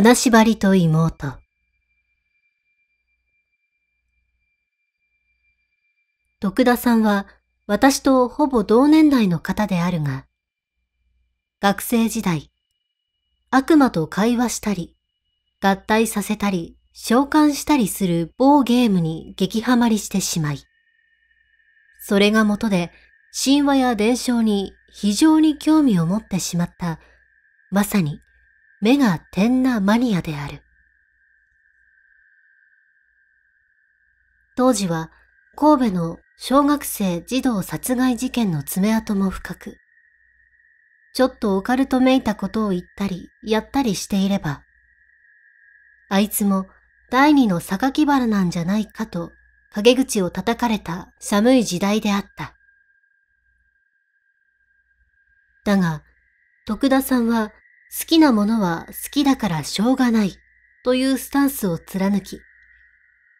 金縛りと妹。徳田さんは私とほぼ同年代の方であるが、学生時代、悪魔と会話したり、合体させたり、召喚したりする某ゲームに激ハマりしてしまい、それが元で神話や伝承に非常に興味を持ってしまった、まさに目が点なマニアである。当時は神戸の小学生児童殺害事件の爪痕も深く、ちょっとオカルトめいたことを言ったり、やったりしていれば、あいつも第二の榊原なんじゃないかと陰口を叩かれた寒い時代であった。だが、徳田さんは好きなものは好きだからしょうがないというスタンスを貫き、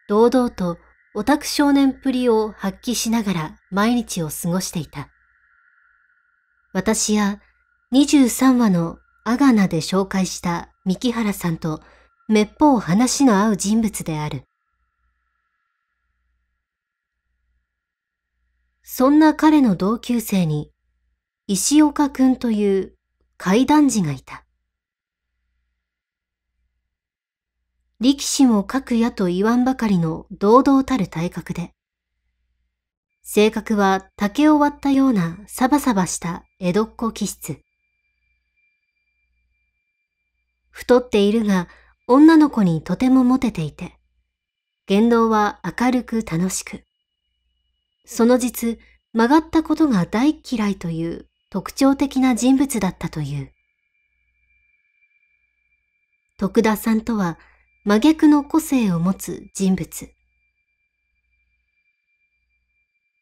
堂々とオタク少年っぷりを発揮しながら毎日を過ごしていた。私や23話のアガナで紹介した三木原さんとめっぽう話の合う人物である。そんな彼の同級生に、石岡くんという怪談児がいた。力士もくやと言わんばかりの堂々たる体格で、性格は竹を割ったようなサバサバした江戸っ子気質。太っているが女の子にとてもモテていて、言動は明るく楽しく。その実、曲がったことが大嫌いという特徴的な人物だったという。徳田さんとは真逆の個性を持つ人物。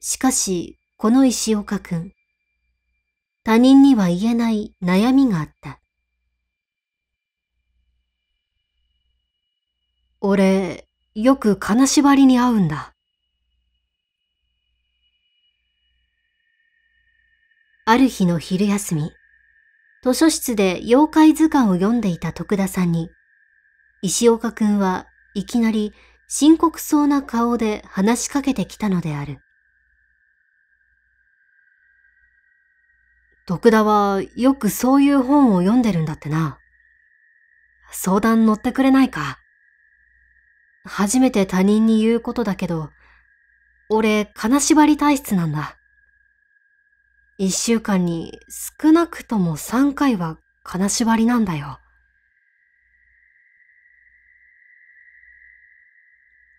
しかし、この石岡くん、他人には言えない悩みがあった。俺、よく金縛りに会うんだ。ある日の昼休み、図書室で妖怪図鑑を読んでいた徳田さんに、石岡くんはいきなり深刻そうな顔で話しかけてきたのである。徳田はよくそういう本を読んでるんだってな。相談乗ってくれないか。初めて他人に言うことだけど、俺、金縛り体質なんだ。一週間に少なくとも三回は金縛りなんだよ。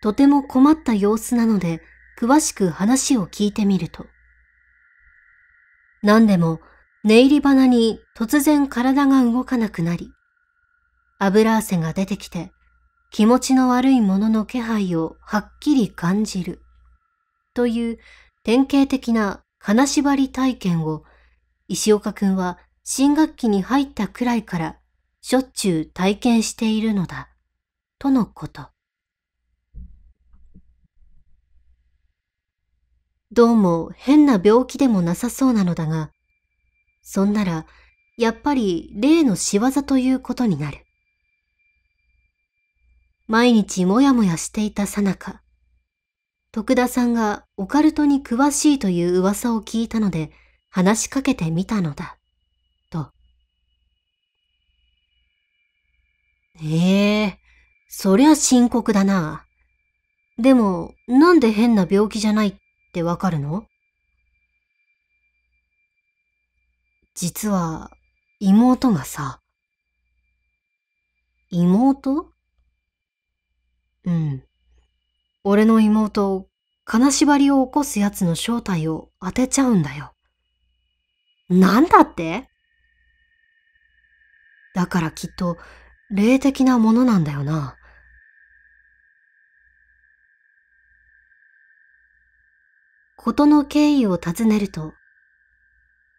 とても困った様子なので、詳しく話を聞いてみると。何でも、寝入り花に突然体が動かなくなり、油汗が出てきて、気持ちの悪いものの気配をはっきり感じる、という典型的な金縛り体験を石岡くんは新学期に入ったくらいからしょっちゅう体験しているのだ、とのこと。どうも変な病気でもなさそうなのだが、そんならやっぱり例の仕業ということになる。毎日もやもやしていたさなか、徳田さんがオカルトに詳しいという噂を聞いたので話しかけてみたのだ、と。ええ、そりゃ深刻だな。でも、なんで変な病気じゃないってわかるの実は、妹がさ。妹うん。俺の妹、金縛りを起こす奴の正体を当てちゃうんだよ。なんだってだからきっと、霊的なものなんだよな。事の経緯を尋ねると、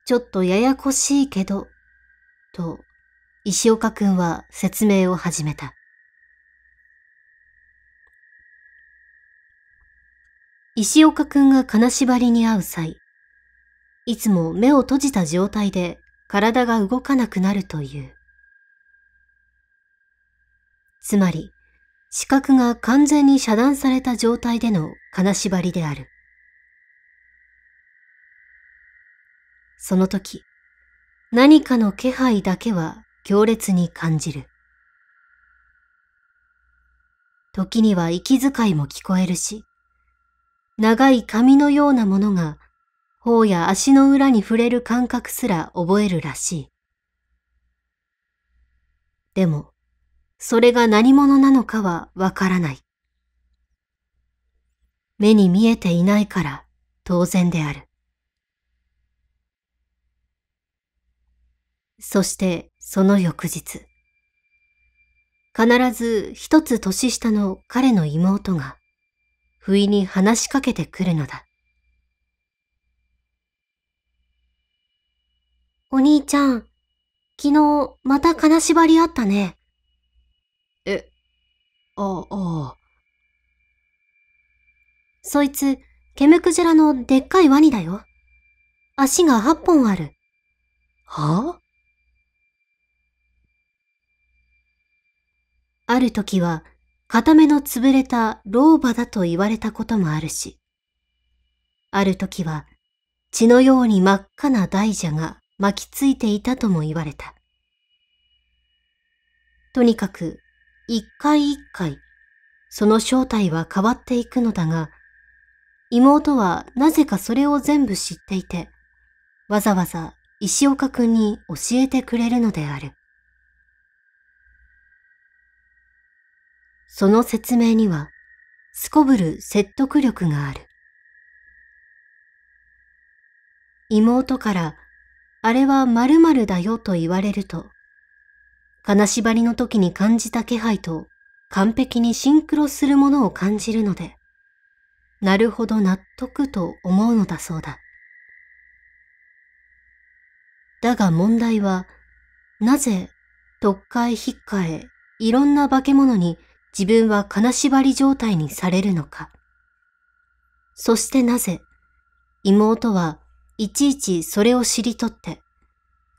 ちょっとややこしいけど、と、石岡くんは説明を始めた。石岡くんが金縛りに会う際、いつも目を閉じた状態で体が動かなくなるという。つまり、視覚が完全に遮断された状態での金縛りである。その時、何かの気配だけは強烈に感じる。時には息遣いも聞こえるし、長い髪のようなものが、頬や足の裏に触れる感覚すら覚えるらしい。でも、それが何者なのかはわからない。目に見えていないから当然である。そしてその翌日、必ず一つ年下の彼の妹が不意に話しかけてくるのだ。お兄ちゃん、昨日また金縛りあったね。え、ああ。そいつ、ケムクジラのでっかいワニだよ。足が8本ある。はあ、ある時は、固めの潰れた老婆だと言われたこともあるし、ある時は血のように真っ赤な大蛇が巻きついていたとも言われた。とにかく、一回一回、その正体は変わっていくのだが、妹はなぜかそれを全部知っていて、わざわざ石岡くんに教えてくれるのである。その説明には、すこぶる説得力がある。妹から、あれは〇〇だよと言われると、金縛りの時に感じた気配と完璧にシンクロするものを感じるので、なるほど納得と思うのだそうだ。だが問題は、なぜ、かえ引っかえ、いろんな化け物に自分は金縛り状態にされるのか。そしてなぜ、妹はいちいちそれを知り取って、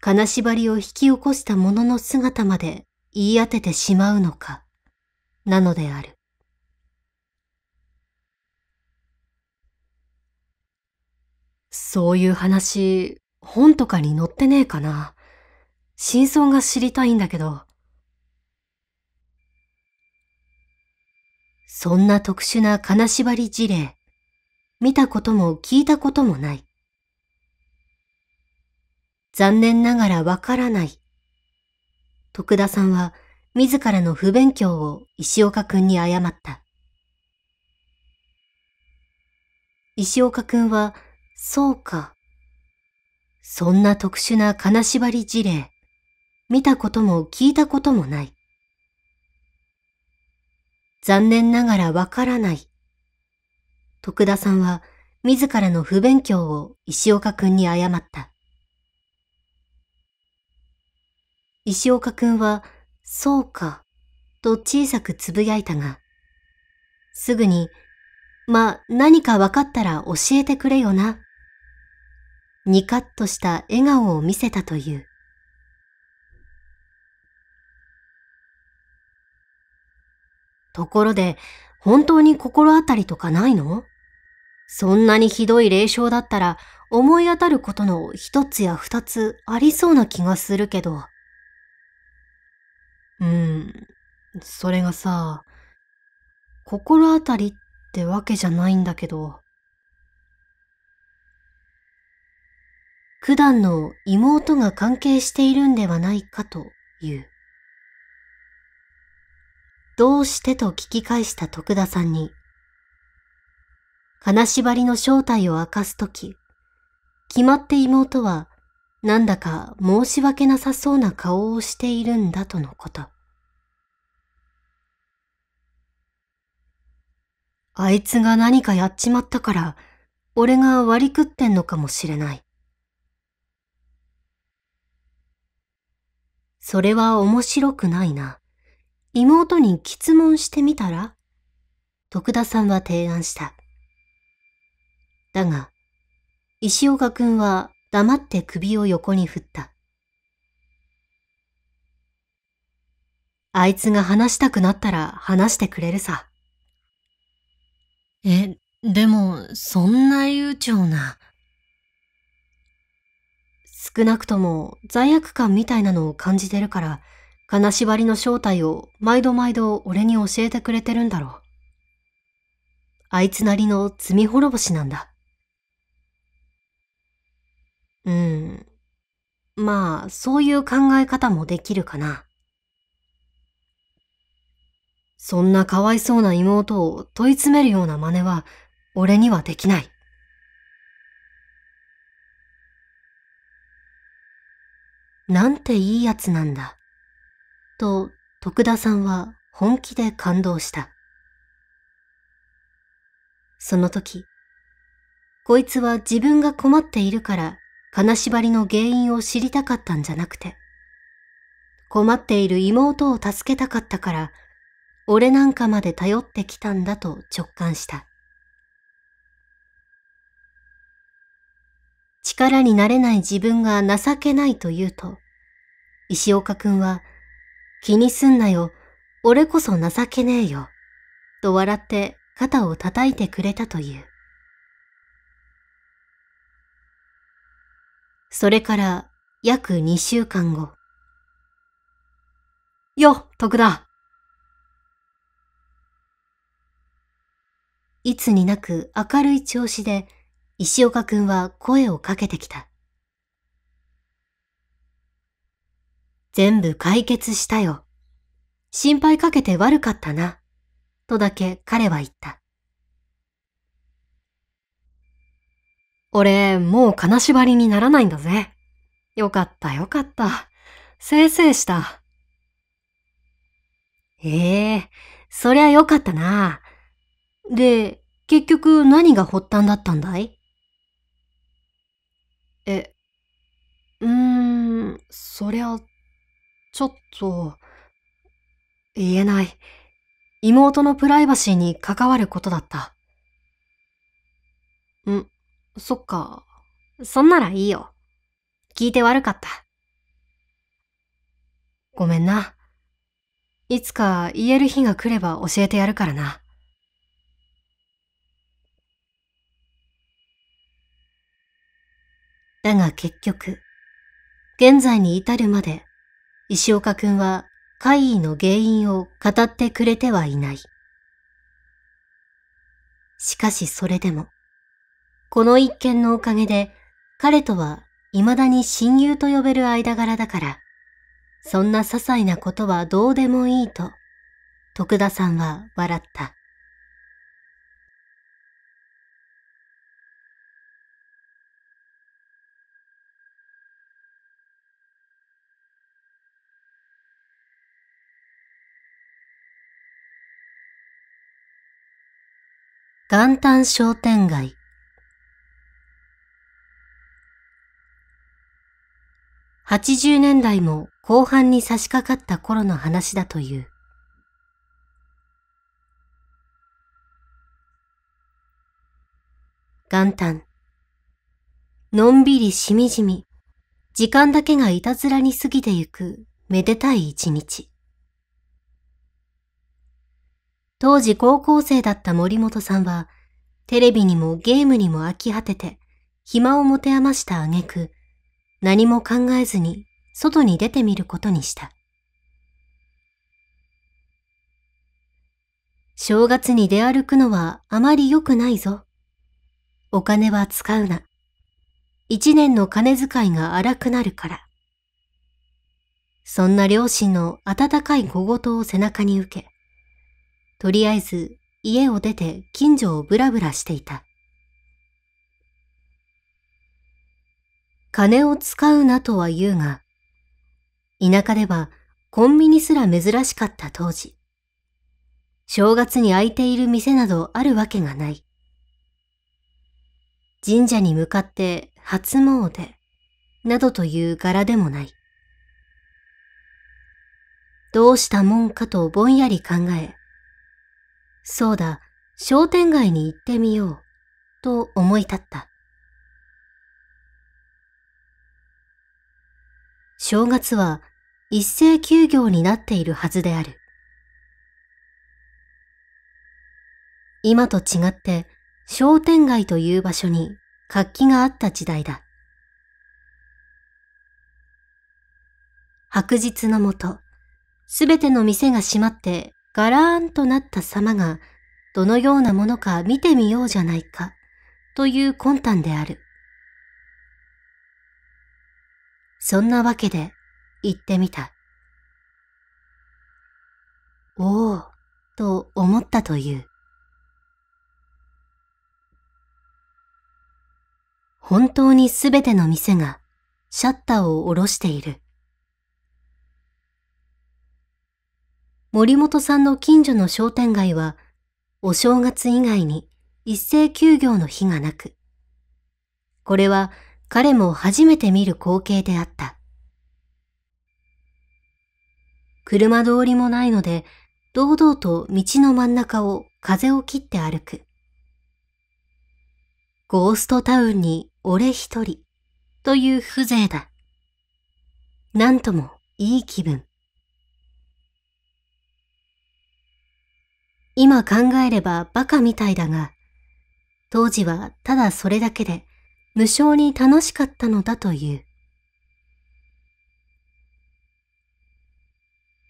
金縛りを引き起こした者の姿まで言い当ててしまうのか、なのである。そういう話、本とかに載ってねえかな。真相が知りたいんだけど。そんな特殊な金縛り事例、見たことも聞いたこともない。残念ながらわからない。徳田さんは自らの不勉強を石岡くんに謝った。石岡くんは、そうか。そんな特殊な金縛り事例、見たことも聞いたこともない。残念ながらわからない。徳田さんは自らの不勉強を石岡くんに謝った。石岡くんは、そうか、と小さくつぶやいたが、すぐに、ま、何か分かったら教えてくれよな。にかっとした笑顔を見せたという。ところで、本当に心当たりとかないのそんなにひどい霊障だったら、思い当たることの一つや二つありそうな気がするけど。うん、それがさ、心当たりってわけじゃないんだけど。九段の妹が関係しているんではないかという。どうしてと聞き返した徳田さんに、金縛りの正体を明かすとき、決まって妹は、なんだか申し訳なさそうな顔をしているんだとのこと。あいつが何かやっちまったから、俺が割り食ってんのかもしれない。それは面白くないな。妹に質問してみたら徳田さんは提案した。だが、石岡君は黙って首を横に振った。あいつが話したくなったら話してくれるさ。え、でも、そんな悠長な。少なくとも罪悪感みたいなのを感じてるから、金縛りの正体を毎度毎度俺に教えてくれてるんだろう。あいつなりの罪滅ぼしなんだ。うん。まあ、そういう考え方もできるかな。そんなかわいそうな妹を問い詰めるような真似は、俺にはできない。なんていいやつなんだ。と徳田さんは本気で感動した。その時、こいつは自分が困っているから金縛りの原因を知りたかったんじゃなくて、困っている妹を助けたかったから、俺なんかまで頼ってきたんだと直感した。力になれない自分が情けないと言うと、石岡くんは気にすんなよ。俺こそ情けねえよ。と笑って肩を叩いてくれたという。それから約2週間後。よ、徳田。いつになく明るい調子で石岡くんは声をかけてきた。全部解決したよ。心配かけて悪かったな。とだけ彼は言った。俺、もう金縛りにならないんだぜ。よかったよかった。せいせいした。ええー、そりゃよかったな。で、結局何が発端だったんだいえ、うーん、そりゃ、ちょっと、言えない。妹のプライバシーに関わることだった。ん、そっか。そんならいいよ。聞いて悪かった。ごめんな。いつか言える日が来れば教えてやるからな。だが結局、現在に至るまで石岡くんは怪異の原因を語ってくれてはいない。しかしそれでも、この一件のおかげで彼とは未だに親友と呼べる間柄だから、そんな些細なことはどうでもいいと、徳田さんは笑った。元旦商店街。80年代も後半に差し掛かった頃の話だという。元旦。のんびりしみじみ、時間だけがいたずらに過ぎてゆくめでたい一日。当時高校生だった森本さんは、テレビにもゲームにも飽き果てて、暇を持て余した挙句、何も考えずに外に出てみることにした。正月に出歩くのはあまり良くないぞ。お金は使うな。一年の金遣いが荒くなるから。そんな両親の温かい小言を背中に受け、とりあえず家を出て近所をブラブラしていた。金を使うなとは言うが、田舎ではコンビニすら珍しかった当時、正月に空いている店などあるわけがない。神社に向かって初詣などという柄でもない。どうしたもんかとぼんやり考え、そうだ、商店街に行ってみよう、と思い立った。正月は一斉休業になっているはずである。今と違って商店街という場所に活気があった時代だ。白日のもと、すべての店が閉まってガラーンとなった様が、どのようなものか見てみようじゃないか、という魂胆である。そんなわけで、行ってみた。おお、と思ったという。本当にすべての店がシャッターを下ろしている。森本さんの近所の商店街は、お正月以外に一斉休業の日がなく、これは彼も初めて見る光景であった。車通りもないので、堂々と道の真ん中を風を切って歩く。ゴーストタウンに俺一人という風情だ。なんともいい気分。今考えればバカみたいだが、当時はただそれだけで無性に楽しかったのだという。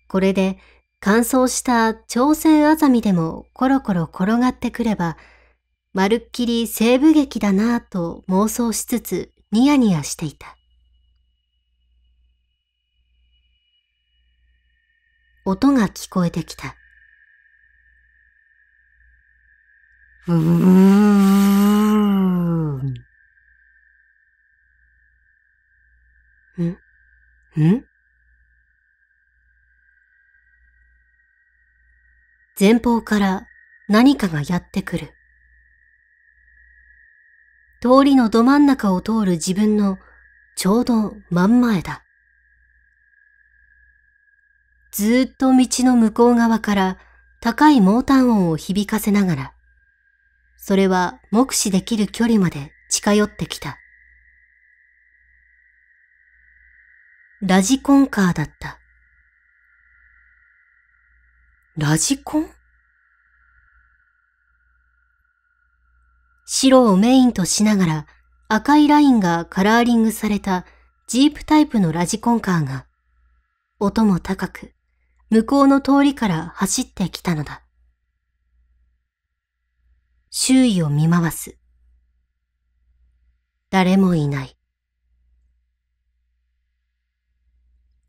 これで乾燥した朝鮮あざみでもコロコロ転がってくれば、まるっきり西部劇だなぁと妄想しつつニヤニヤしていた。音が聞こえてきた。うーん。んん前方から何かがやってくる。通りのど真ん中を通る自分のちょうど真ん前だ。ずーっと道の向こう側から高いモーター音を響かせながらそれは目視できる距離まで近寄ってきた。ラジコンカーだった。ラジコン白をメインとしながら赤いラインがカラーリングされたジープタイプのラジコンカーが音も高く向こうの通りから走ってきたのだ。周囲を見回す。誰もいない。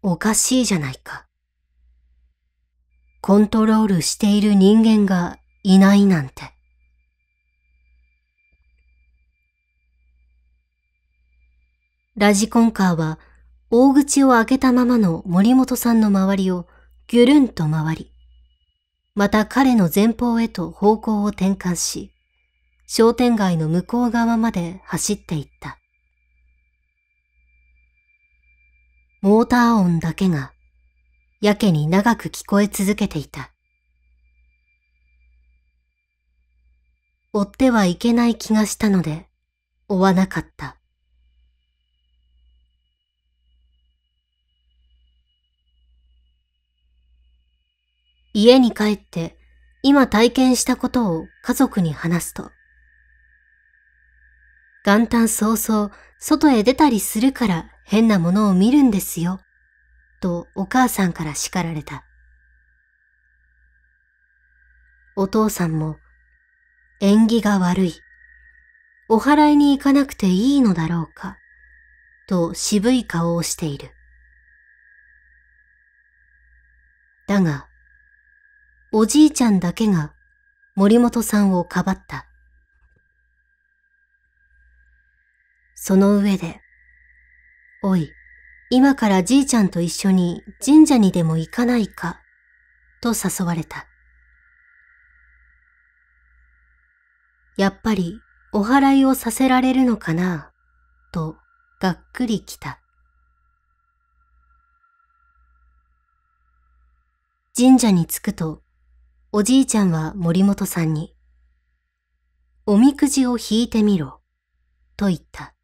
おかしいじゃないか。コントロールしている人間がいないなんて。ラジコンカーは大口を開けたままの森本さんの周りをギュるんと回り、また彼の前方へと方向を転換し、商店街の向こう側まで走っていった。モーター音だけが、やけに長く聞こえ続けていた。追ってはいけない気がしたので、追わなかった。家に帰って今体験したことを家族に話すと。元旦早々外へ出たりするから変なものを見るんですよ。とお母さんから叱られた。お父さんも縁起が悪い。お祓いに行かなくていいのだろうか。と渋い顔をしている。だが、おじいちゃんだけが森本さんをかばった。その上で、おい、今からじいちゃんと一緒に神社にでも行かないか、と誘われた。やっぱりお祓いをさせられるのかな、とがっくりきた。神社に着くとおじいちゃんは森本さんに、おみくじを引いてみろ、と言った。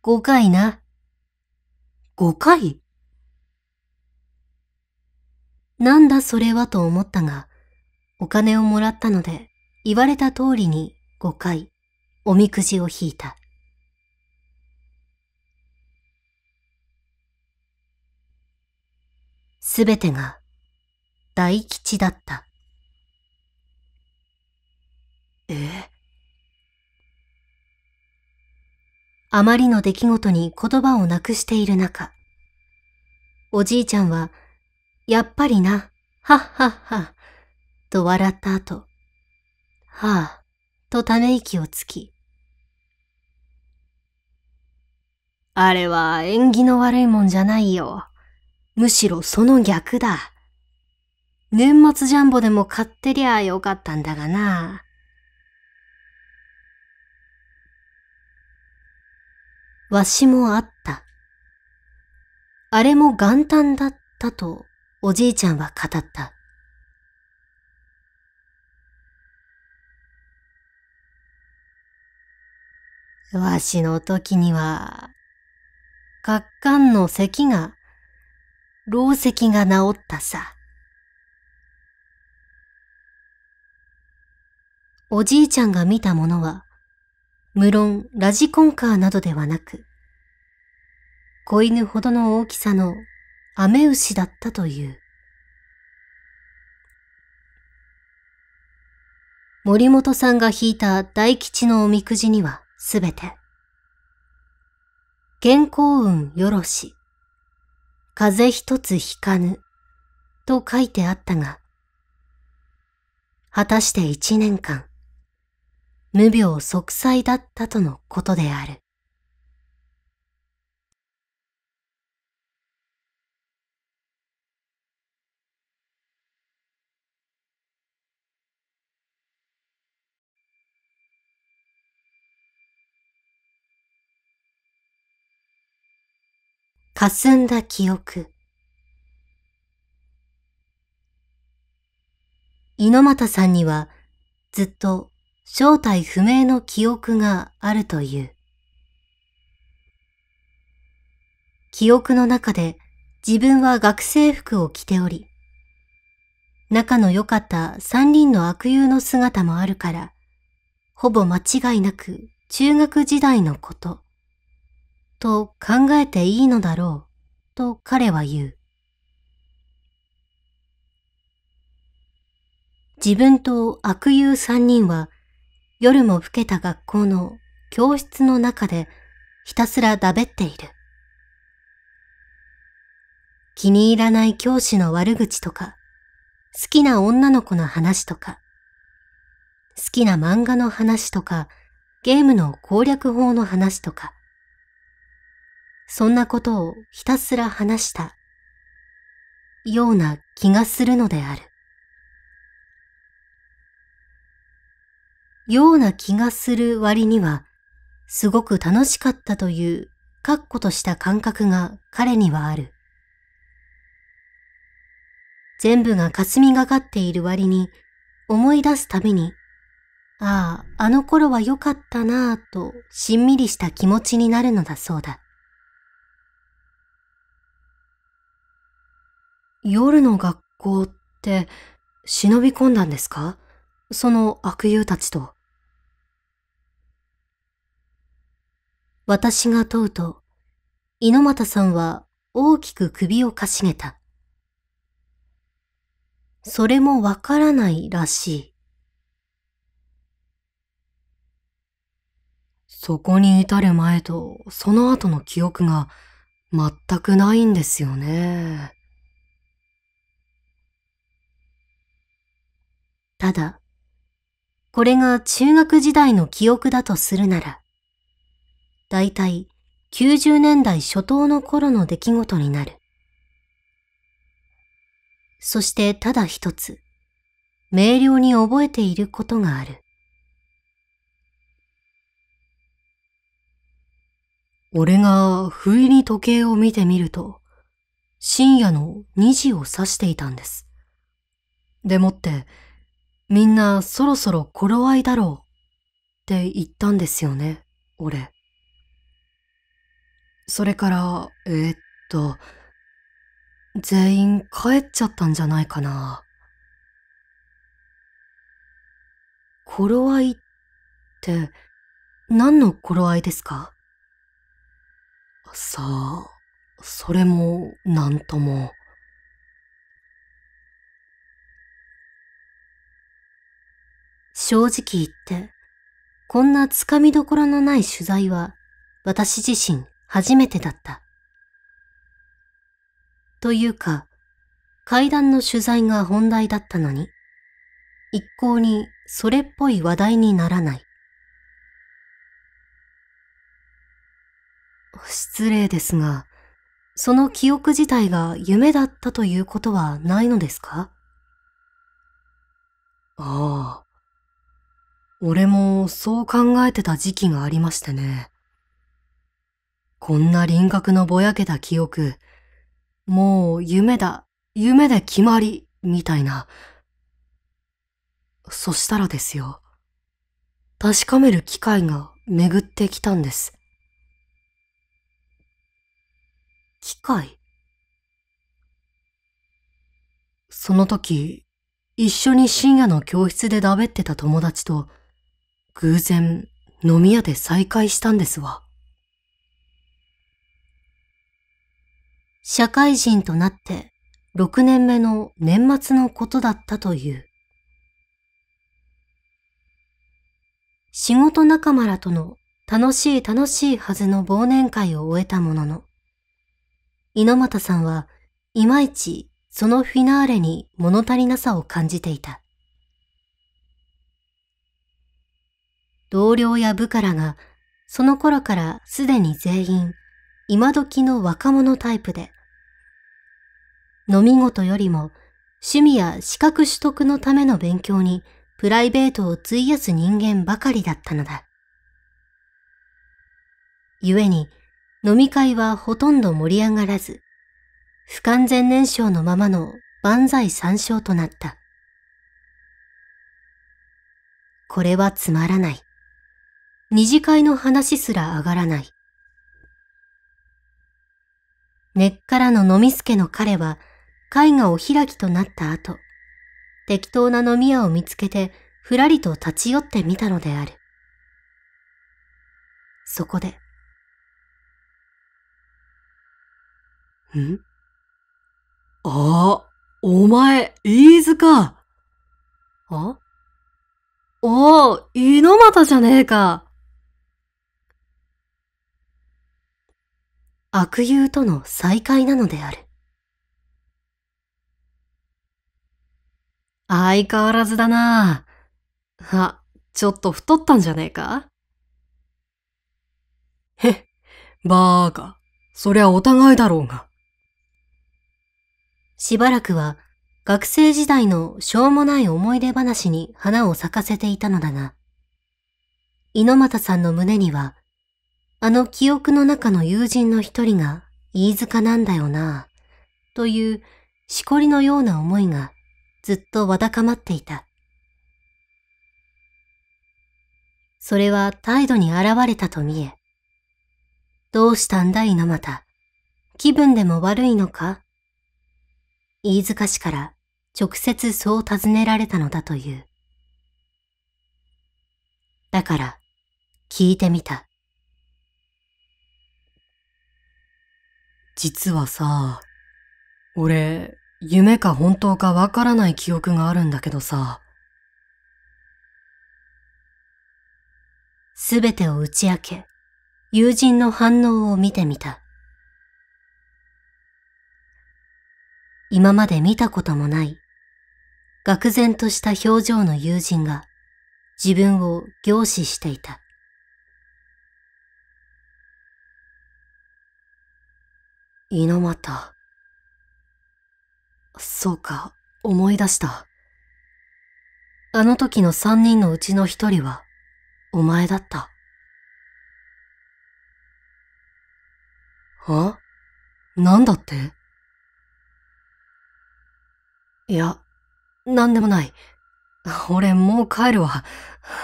五回な。五回なんだそれはと思ったが、お金をもらったので、言われた通りに五回、おみくじを引いた。すべてが大吉だった。えあまりの出来事に言葉をなくしている中、おじいちゃんは、やっぱりな、はっはっは、と笑った後、はあ、とため息をつき、あれは縁起の悪いもんじゃないよ。むしろその逆だ。年末ジャンボでも買ってりゃよかったんだがな。わしもあった。あれも元旦だったとおじいちゃんは語った。わしの時には、学館の咳が、老咳が治ったさ。おじいちゃんが見たものは、無論ラジコンカーなどではなく、子犬ほどの大きさのアメ牛だったという。森本さんが引いた大吉のおみくじにはすべて、健康運よろし、風一つ引かぬ、と書いてあったが、果たして一年間、無病息災だったとのことである。霞んだ記憶。猪俣さんにはずっと正体不明の記憶があるという。記憶の中で自分は学生服を着ており、仲の良かった三人の悪友の姿もあるから、ほぼ間違いなく中学時代のこと、と考えていいのだろう、と彼は言う。自分と悪友三人は夜も更けた学校の教室の中でひたすらだべっている。気に入らない教師の悪口とか、好きな女の子の話とか、好きな漫画の話とか、ゲームの攻略法の話とか、そんなことをひたすら話したような気がするのである。ような気がする割には、すごく楽しかったという、確固とした感覚が彼にはある。全部が霞がかっている割に、思い出すたびに、ああ、あの頃は良かったなぁと、しんみりした気持ちになるのだそうだ。夜の学校って、忍び込んだんですかその悪友たちと。私が問うと、猪俣さんは大きく首をかしげた。それもわからないらしい。そこに至る前とその後の記憶が全くないんですよね。ただ、これが中学時代の記憶だとするなら、だいたい90年代初頭の頃の出来事になる。そしてただ一つ、明瞭に覚えていることがある。俺が不意に時計を見てみると、深夜の2時を指していたんです。でもって、みんなそろそろ頃合いだろうって言ったんですよね、俺。それから、えー、っと、全員帰っちゃったんじゃないかな。頃合いって、何の頃合いですかさあ、それも、なんとも。正直言って、こんなつかみどころのない取材は私自身初めてだった。というか、階段の取材が本題だったのに、一向にそれっぽい話題にならない。失礼ですが、その記憶自体が夢だったということはないのですかああ、俺もそう考えてた時期がありましてね。こんな輪郭のぼやけた記憶、もう夢だ、夢で決まり、みたいな。そしたらですよ。確かめる機会が巡ってきたんです。機械その時、一緒に深夜の教室でだべってた友達と、偶然飲み屋で再会したんですわ。社会人となって6年目の年末のことだったという。仕事仲間らとの楽しい楽しいはずの忘年会を終えたものの、猪俣さんはいまいちそのフィナーレに物足りなさを感じていた。同僚や部下らが、その頃からすでに全員、今時の若者タイプで、飲み事よりも趣味や資格取得のための勉強にプライベートを費やす人間ばかりだったのだ。故に飲み会はほとんど盛り上がらず、不完全燃焼のままの万歳三照となった。これはつまらない。二次会の話すら上がらない。根っからの飲みすけの彼は、絵画を開きとなった後、適当な飲み屋を見つけて、ふらりと立ち寄ってみたのである。そこで、んああ、お前、飯塚あおお、猪俣じゃねえか。悪友との再会なのである。相変わらずだなあ、ちょっと太ったんじゃねえかへっ、バーカ。そりゃお互いだろうが。しばらくは学生時代のしょうもない思い出話に花を咲かせていたのだが、猪俣さんの胸にはあの記憶の中の友人の一人が飯塚なんだよな、というしこりのような思いがずっとわだかまっていた。それは態度に現れたと見え、どうしたんだ稲又、気分でも悪いのか飯塚氏から直接そう尋ねられたのだという。だから、聞いてみた。実はさ、俺、夢か本当かわからない記憶があるんだけどさ。すべてを打ち明け、友人の反応を見てみた。今まで見たこともない、愕然とした表情の友人が自分を凝視していた。猪俣。そうか、思い出した。あの時の三人のうちの一人は、お前だった。はなんだっていや、なんでもない。俺もう帰るわ。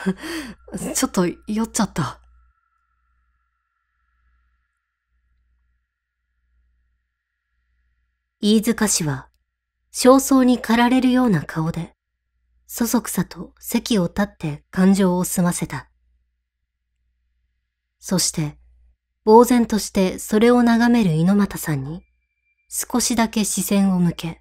ちょっと酔っちゃった。飯塚氏は、焦燥に駆られるような顔で、そそくさと席を立って感情を済ませた。そして、呆然としてそれを眺める猪俣さんに、少しだけ視線を向け。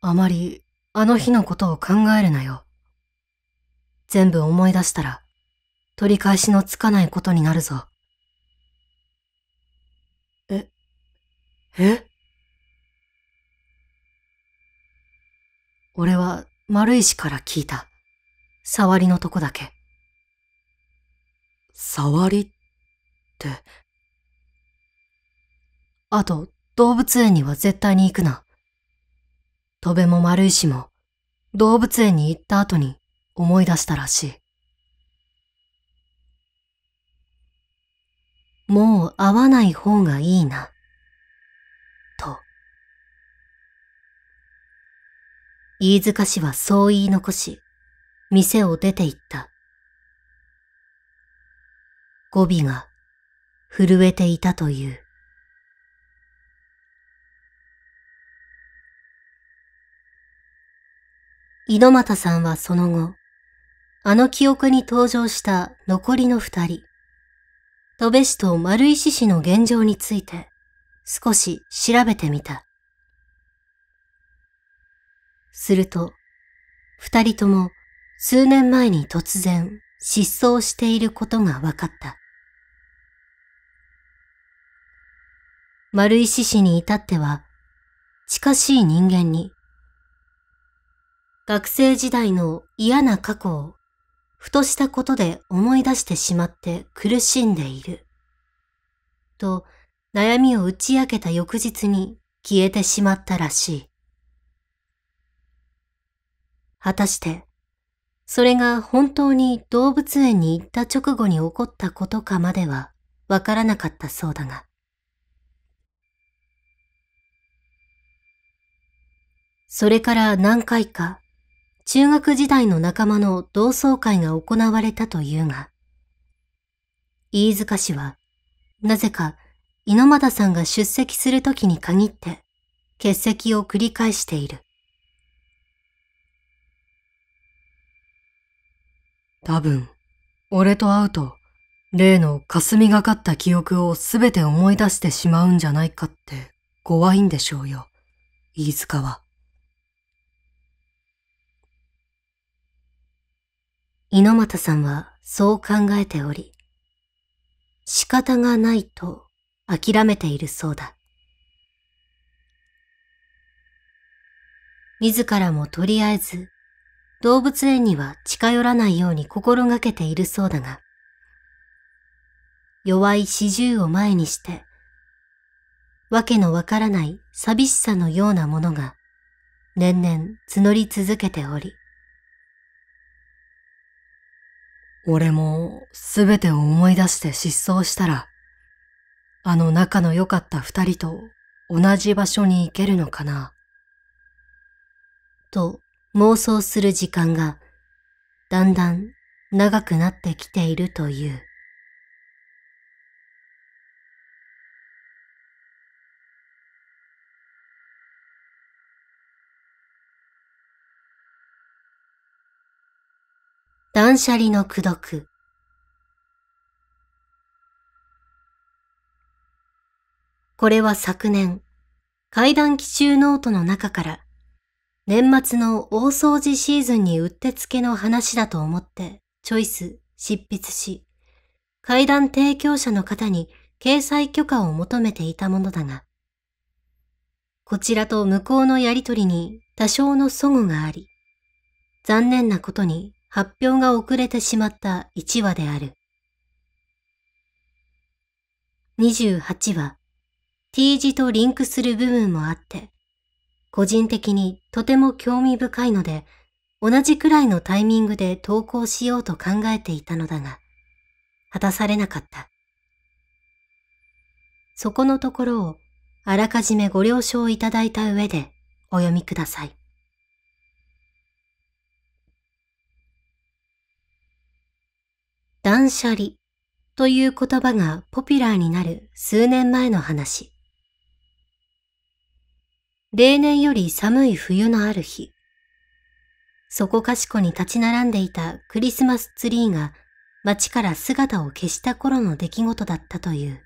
あまり、あの日のことを考えるなよ。全部思い出したら、取り返しのつかないことになるぞ。え俺は丸石から聞いた。触りのとこだけ。触りって。あと、動物園には絶対に行くな。戸辺も丸石も、動物園に行った後に思い出したらしい。もう会わない方がいいな。飯塚氏はそう言い残し、店を出て行った。語尾が震えていたという。井戸又さんはその後、あの記憶に登場した残りの二人、戸部氏と丸石氏の現状について少し調べてみた。すると、二人とも数年前に突然失踪していることが分かった。丸石氏に至っては、近しい人間に、学生時代の嫌な過去を、ふとしたことで思い出してしまって苦しんでいる。と、悩みを打ち明けた翌日に消えてしまったらしい。果たして、それが本当に動物園に行った直後に起こったことかまではわからなかったそうだが。それから何回か、中学時代の仲間の同窓会が行われたというが、飯塚氏は、なぜか猪俣さんが出席するときに限って欠席を繰り返している。多分、俺と会うと、例の霞がかった記憶をすべて思い出してしまうんじゃないかって怖いんでしょうよ、飯塚は。猪俣さんはそう考えており、仕方がないと諦めているそうだ。自らもとりあえず動物園には近寄らないように心がけているそうだが、弱い四十を前にして、わけのわからない寂しさのようなものが年々募り続けており。俺もすべてを思い出して失踪したら、あの仲の良かった二人と同じ場所に行けるのかな。と妄想する時間がだんだん長くなってきているという。断捨離の苦読。これは昨年、階段記中ノートの中から年末の大掃除シーズンにうってつけの話だと思ってチョイス、執筆し、階段提供者の方に掲載許可を求めていたものだが、こちらと向こうのやりとりに多少の齟語があり、残念なことに発表が遅れてしまった1話である。28話、T 字とリンクする部分もあって、個人的にとても興味深いので、同じくらいのタイミングで投稿しようと考えていたのだが、果たされなかった。そこのところをあらかじめご了承いただいた上でお読みください。断捨離という言葉がポピュラーになる数年前の話。例年より寒い冬のある日、そこかしこに立ち並んでいたクリスマスツリーが街から姿を消した頃の出来事だったという。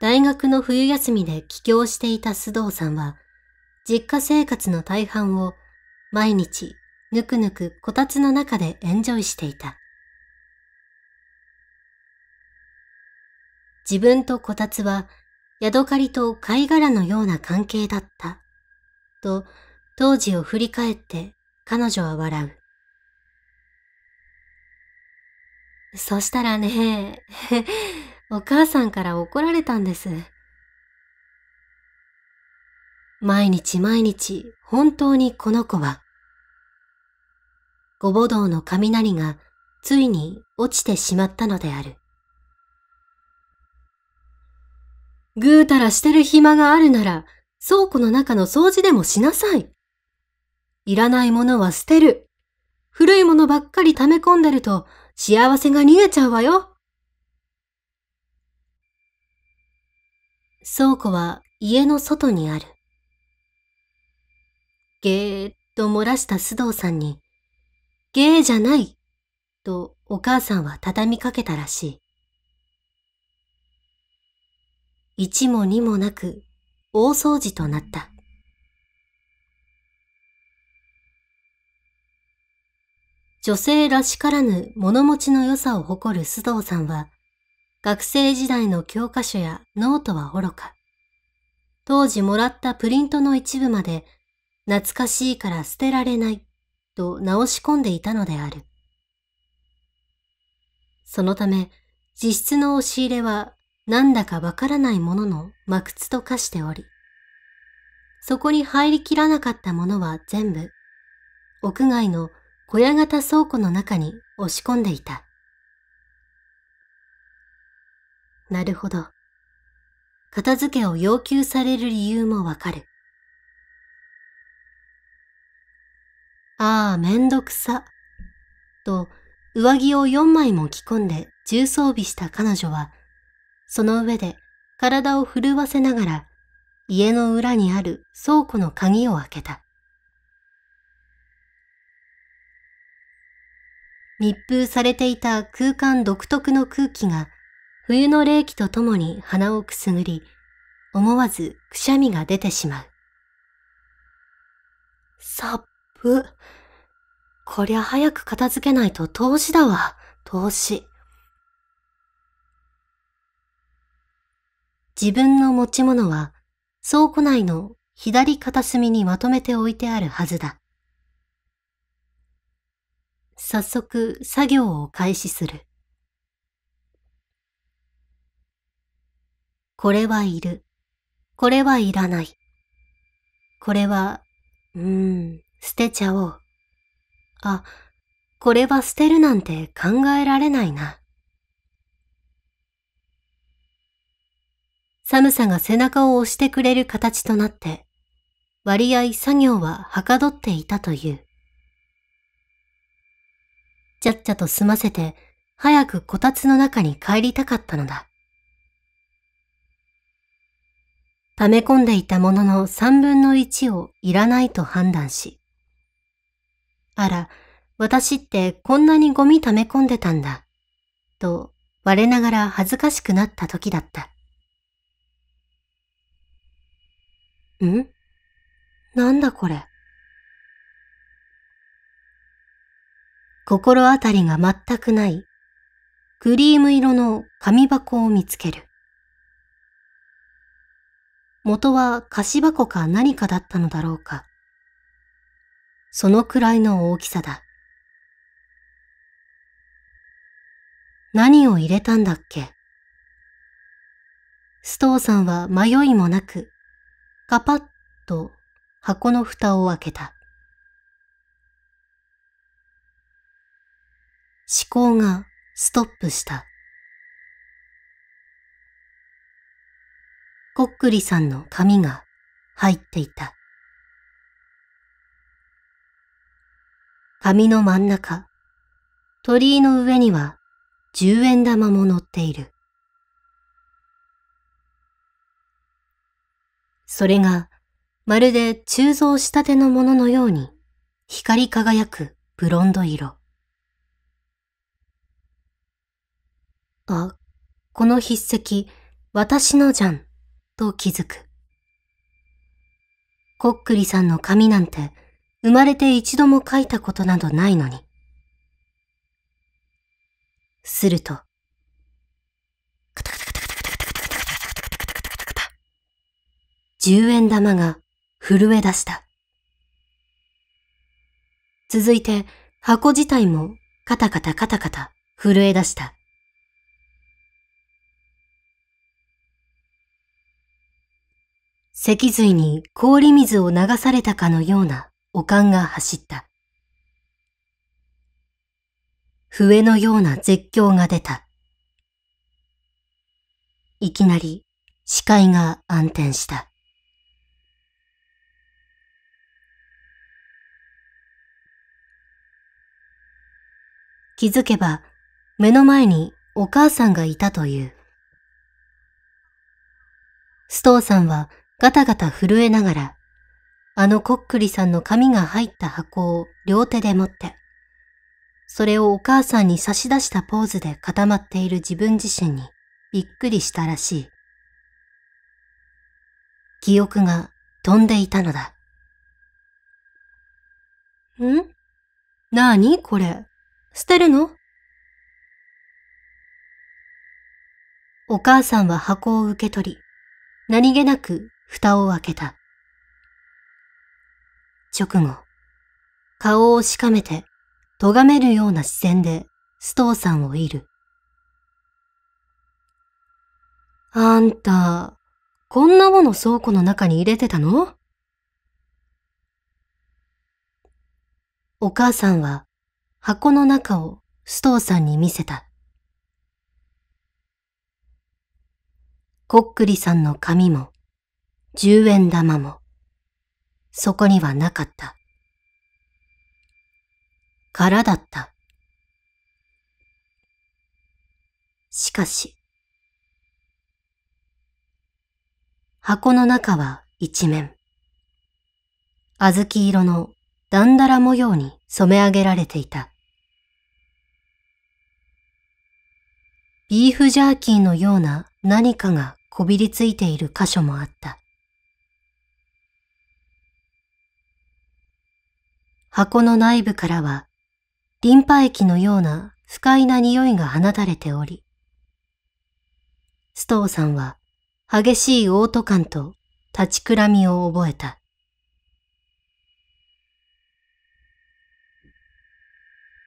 大学の冬休みで帰郷していた須藤さんは、実家生活の大半を毎日ぬくぬくこたつの中でエンジョイしていた。自分とこたつはヤドカリと貝殻のような関係だった。と、当時を振り返って彼女は笑う。そしたらね、お母さんから怒られたんです。毎日毎日本当にこの子は、ごぼどうの雷がついに落ちてしまったのである。ぐうたらしてる暇があるなら、倉庫の中の掃除でもしなさい。いらないものは捨てる。古いものばっかり溜め込んでると幸せが逃げちゃうわよ。倉庫は家の外にある。げーっと漏らした須藤さんに、ゲーじゃない、とお母さんは畳みかけたらしい。一も二もなく大掃除となった。女性らしからぬ物持ちの良さを誇る須藤さんは、学生時代の教科書やノートは愚か、当時もらったプリントの一部まで、懐かしいから捨てられないと直し込んでいたのである。そのため、自室の押し入れはなんだかわからないものの真靴と化しており、そこに入りきらなかったものは全部、屋外の小屋型倉庫の中に押し込んでいた。なるほど。片付けを要求される理由もわかる。ああ、めんどくさ。と、上着を4枚も着込んで重装備した彼女は、その上で体を震わせながら家の裏にある倉庫の鍵を開けた。密封されていた空間独特の空気が冬の冷気とともに鼻をくすぐり、思わずくしゃみが出てしまう。さっぷ。こりゃ早く片付けないと投資だわ、投資。自分の持ち物は倉庫内の左片隅にまとめて置いてあるはずだ。早速作業を開始する。これはいる。これはいらない。これは、うーん、捨てちゃおう。あ、これは捨てるなんて考えられないな。寒さが背中を押してくれる形となって、割合作業ははかどっていたという。ちゃっちゃと済ませて、早くこたつの中に帰りたかったのだ。溜め込んでいたものの三分の一をいらないと判断し。あら、私ってこんなにゴミ溜め込んでたんだ。と、我ながら恥ずかしくなった時だった。んなんだこれ。心当たりが全くない、クリーム色の紙箱を見つける。元は菓子箱か何かだったのだろうか。そのくらいの大きさだ。何を入れたんだっけストーさんは迷いもなくカパッと箱の蓋を開けた。思考がストップした。こっくりさんの髪が入っていた。髪の真ん中、鳥居の上には十円玉も乗っている。それが、まるで鋳造したてのもののように、光り輝くブロンド色。あ、この筆跡、私のじゃん、と気づく。こっくりさんの紙なんて、生まれて一度も書いたことなどないのに。すると、カタカタ十円玉が震え出した。続いて箱自体もカタカタカタカタ震え出した。脊髄に氷水を流されたかのようなおかんが走った。笛のような絶叫が出た。いきなり視界が暗転した。気づけば目の前にお母さんがいたという。ストーさんはガタガタ震えながら、あのこっくりさんの紙が入った箱を両手で持って、それをお母さんに差し出したポーズで固まっている自分自身にびっくりしたらしい。記憶が飛んでいたのだ。んなにこれ。捨てるのお母さんは箱を受け取り、何気なく蓋を開けた。直後、顔をしかめて、咎めるような視線で須藤さんをいる。あんた、こんなもの倉庫の中に入れてたのお母さんは箱の中を須藤さんに見せた。こっくりさんの紙も、十円玉も、そこにはなかった。空だった。しかし、箱の中は一面、小豆色のだんだら模様に染め上げられていた。ビーフジャーキーのような何かがこびりついている箇所もあった。箱の内部からは、リンパ液のような不快な匂いが放たれており、ストーさんは激しい嘔吐感と立ちくらみを覚えた。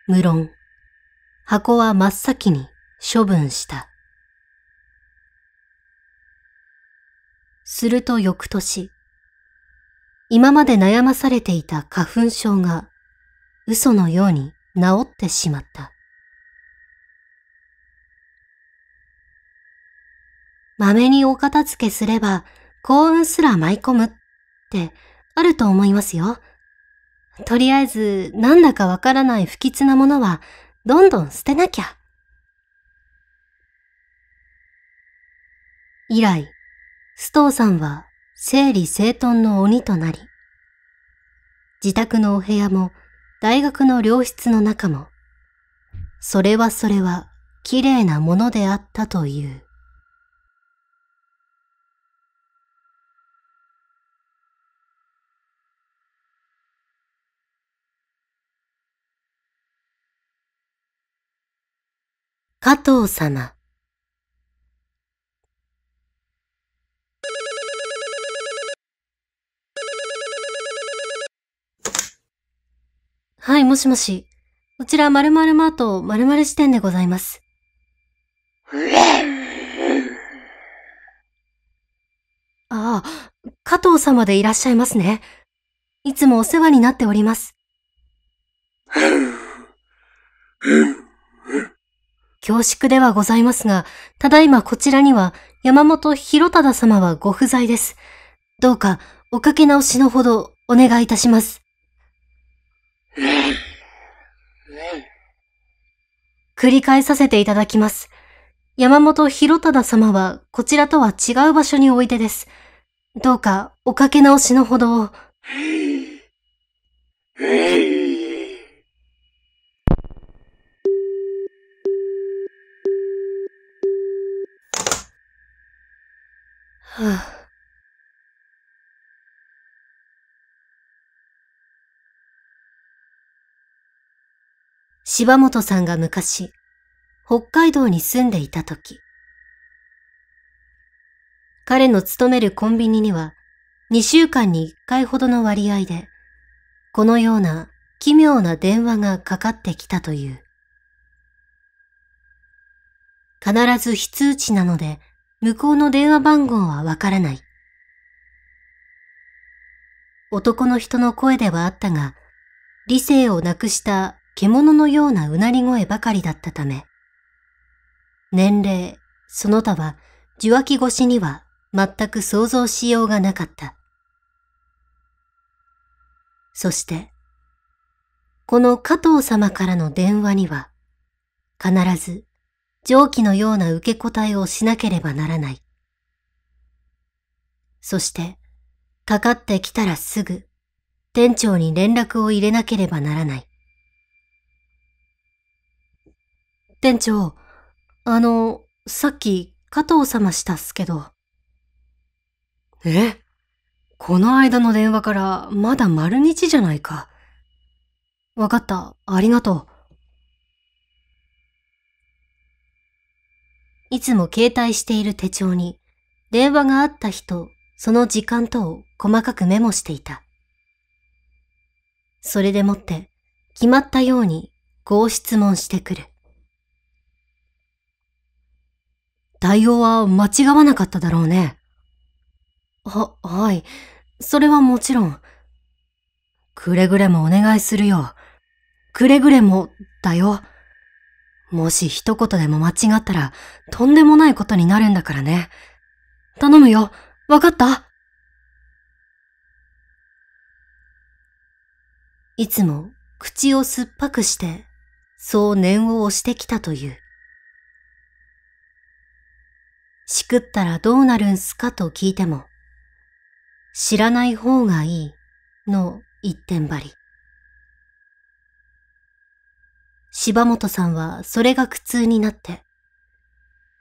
無論、箱は真っ先に処分した。すると翌年、今まで悩まされていた花粉症が嘘のように治ってしまった。まめにお片付けすれば幸運すら舞い込むってあると思いますよ。とりあえず、なんだかわからない不吉なものは、どんどん捨てなきゃ。以来、須藤さんは整理整頓の鬼となり、自宅のお部屋も大学の良室の中も、それはそれは綺麗なものであったという。加藤様。はい、もしもし。こちら〇〇マート〇〇支店でございます。ああ、加藤様でいらっしゃいますね。いつもお世話になっております。恐縮ではございますが、ただいまこちらには山本広忠様はご不在です。どうかおかけ直しのほどお願いいたします。繰り返させていただきます。山本広忠様はこちらとは違う場所においでです。どうかおかけ直しのほどを。はあ柴本さんが昔、北海道に住んでいた時、彼の勤めるコンビニには、2週間に1回ほどの割合で、このような奇妙な電話がかかってきたという。必ず非通知なので、向こうの電話番号はわからない。男の人の声ではあったが、理性をなくした獣のようなうなり声ばかりだったため、年齢、その他は受話器越しには全く想像しようがなかった。そして、この加藤様からの電話には、必ず上記のような受け答えをしなければならない。そして、かかってきたらすぐ、店長に連絡を入れなければならない。店長、あの、さっき加藤様したっすけど。えこの間の電話からまだ丸日じゃないか。わかった、ありがとう。いつも携帯している手帳に、電話があった日とその時間とを細かくメモしていた。それでもって、決まったようにこう質問してくる。対応は間違わなかっただろうね。は、はい。それはもちろん。くれぐれもお願いするよ。くれぐれも、だよ。もし一言でも間違ったら、とんでもないことになるんだからね。頼むよ。わかったいつも口を酸っぱくして、そう念を押してきたという。しくったらどうなるんすかと聞いても、知らない方がいいの一点張り。柴本さんはそれが苦痛になって、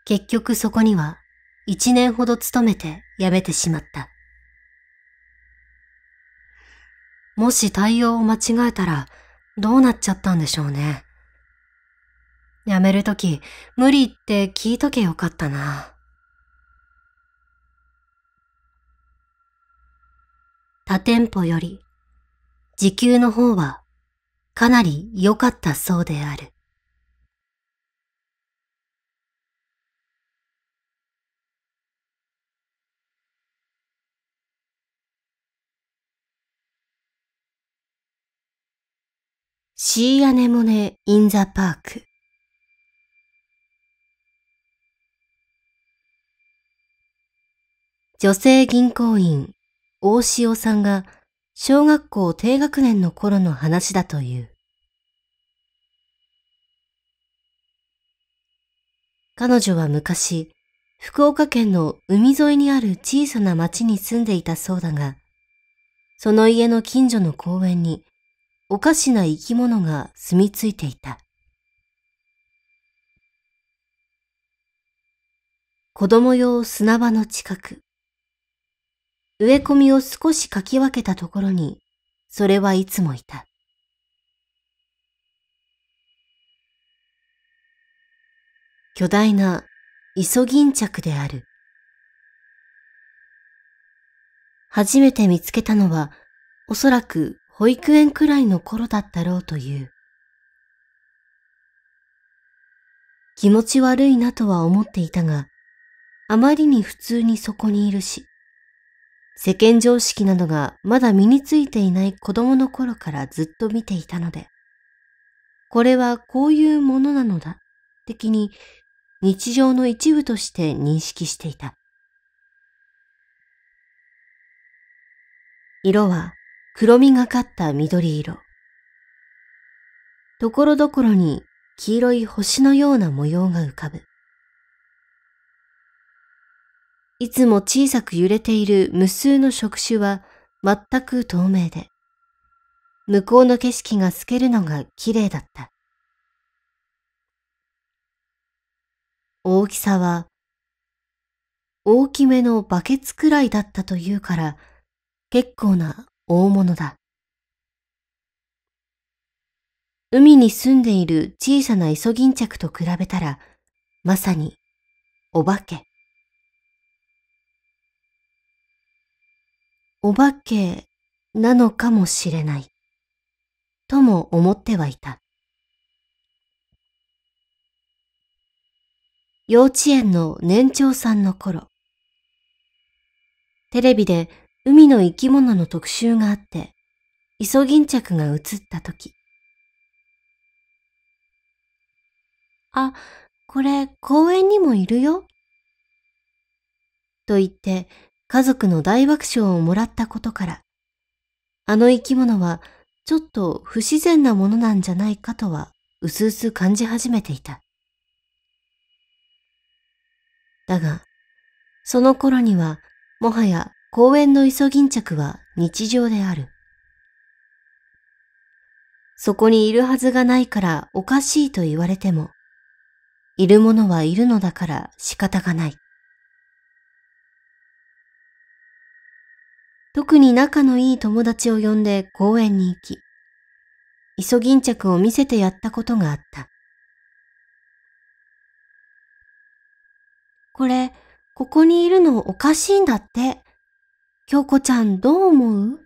結局そこには一年ほど勤めて辞めてしまった。もし対応を間違えたらどうなっちゃったんでしょうね。辞めるとき無理って聞いとけよかったな。他店舗より時給の方はかなり良かったそうである。シーアネモネ・イン・ザ・パーク女性銀行員大塩さんが小学校低学年の頃の話だという。彼女は昔、福岡県の海沿いにある小さな町に住んでいたそうだが、その家の近所の公園におかしな生き物が住み着いていた。子供用砂場の近く。植え込みを少しかき分けたところに、それはいつもいた。巨大なイソギンチャクである。初めて見つけたのは、おそらく保育園くらいの頃だったろうという。気持ち悪いなとは思っていたが、あまりに普通にそこにいるし、世間常識などがまだ身についていない子供の頃からずっと見ていたので、これはこういうものなのだ、的に日常の一部として認識していた。色は黒みがかった緑色。ところどころに黄色い星のような模様が浮かぶ。いつも小さく揺れている無数の触手は全く透明で、向こうの景色が透けるのが綺麗だった。大きさは、大きめのバケツくらいだったというから、結構な大物だ。海に住んでいる小さなイソギンチャクと比べたら、まさにお化け。お化けなのかもしれない、とも思ってはいた。幼稚園の年長さんの頃、テレビで海の生き物の特集があって、イソギンチャクが映った時。あ、これ公園にもいるよ。と言って家族の大爆笑をもらったことから、あの生き物はちょっと不自然なものなんじゃないかとは薄々感じ始めていた。だが、その頃にはもはや公園のイソギンチャクは日常である。そこにいるはずがないからおかしいと言われても、いるものはいるのだから仕方がない。特に仲のいい友達を呼んで公園に行き、イソギンチャクを見せてやったことがあった。これ、ここにいるのおかしいんだって。京子ちゃんどう思う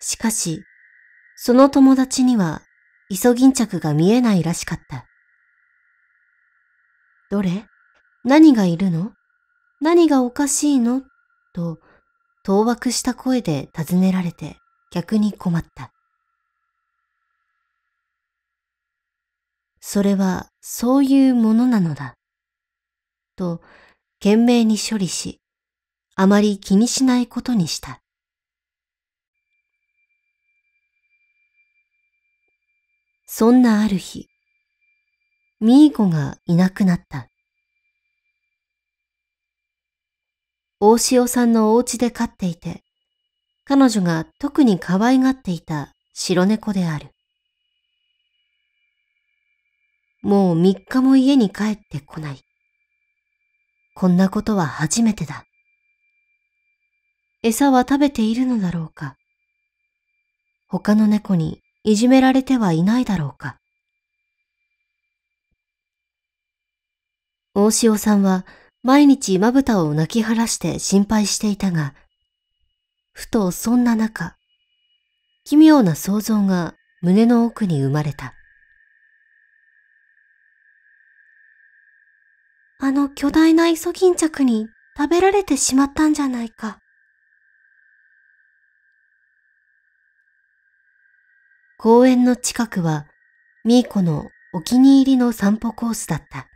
しかし、その友達には、イソギンチャクが見えないらしかった。どれ何がいるの何がおかしいのと、当惑した声で尋ねられて逆に困った。それはそういうものなのだ。と、懸命に処理し、あまり気にしないことにした。そんなある日、ミーコがいなくなった。大塩さんのお家で飼っていて、彼女が特に可愛がっていた白猫である。もう三日も家に帰ってこない。こんなことは初めてだ。餌は食べているのだろうか他の猫にいじめられてはいないだろうか大塩さんは毎日まぶたを泣き晴らして心配していたが、ふとそんな中、奇妙な想像が胸の奥に生まれた。あの巨大なイソギンチャクに食べられてしまったんじゃないか。公園の近くは、ミーコのお気に入りの散歩コースだった。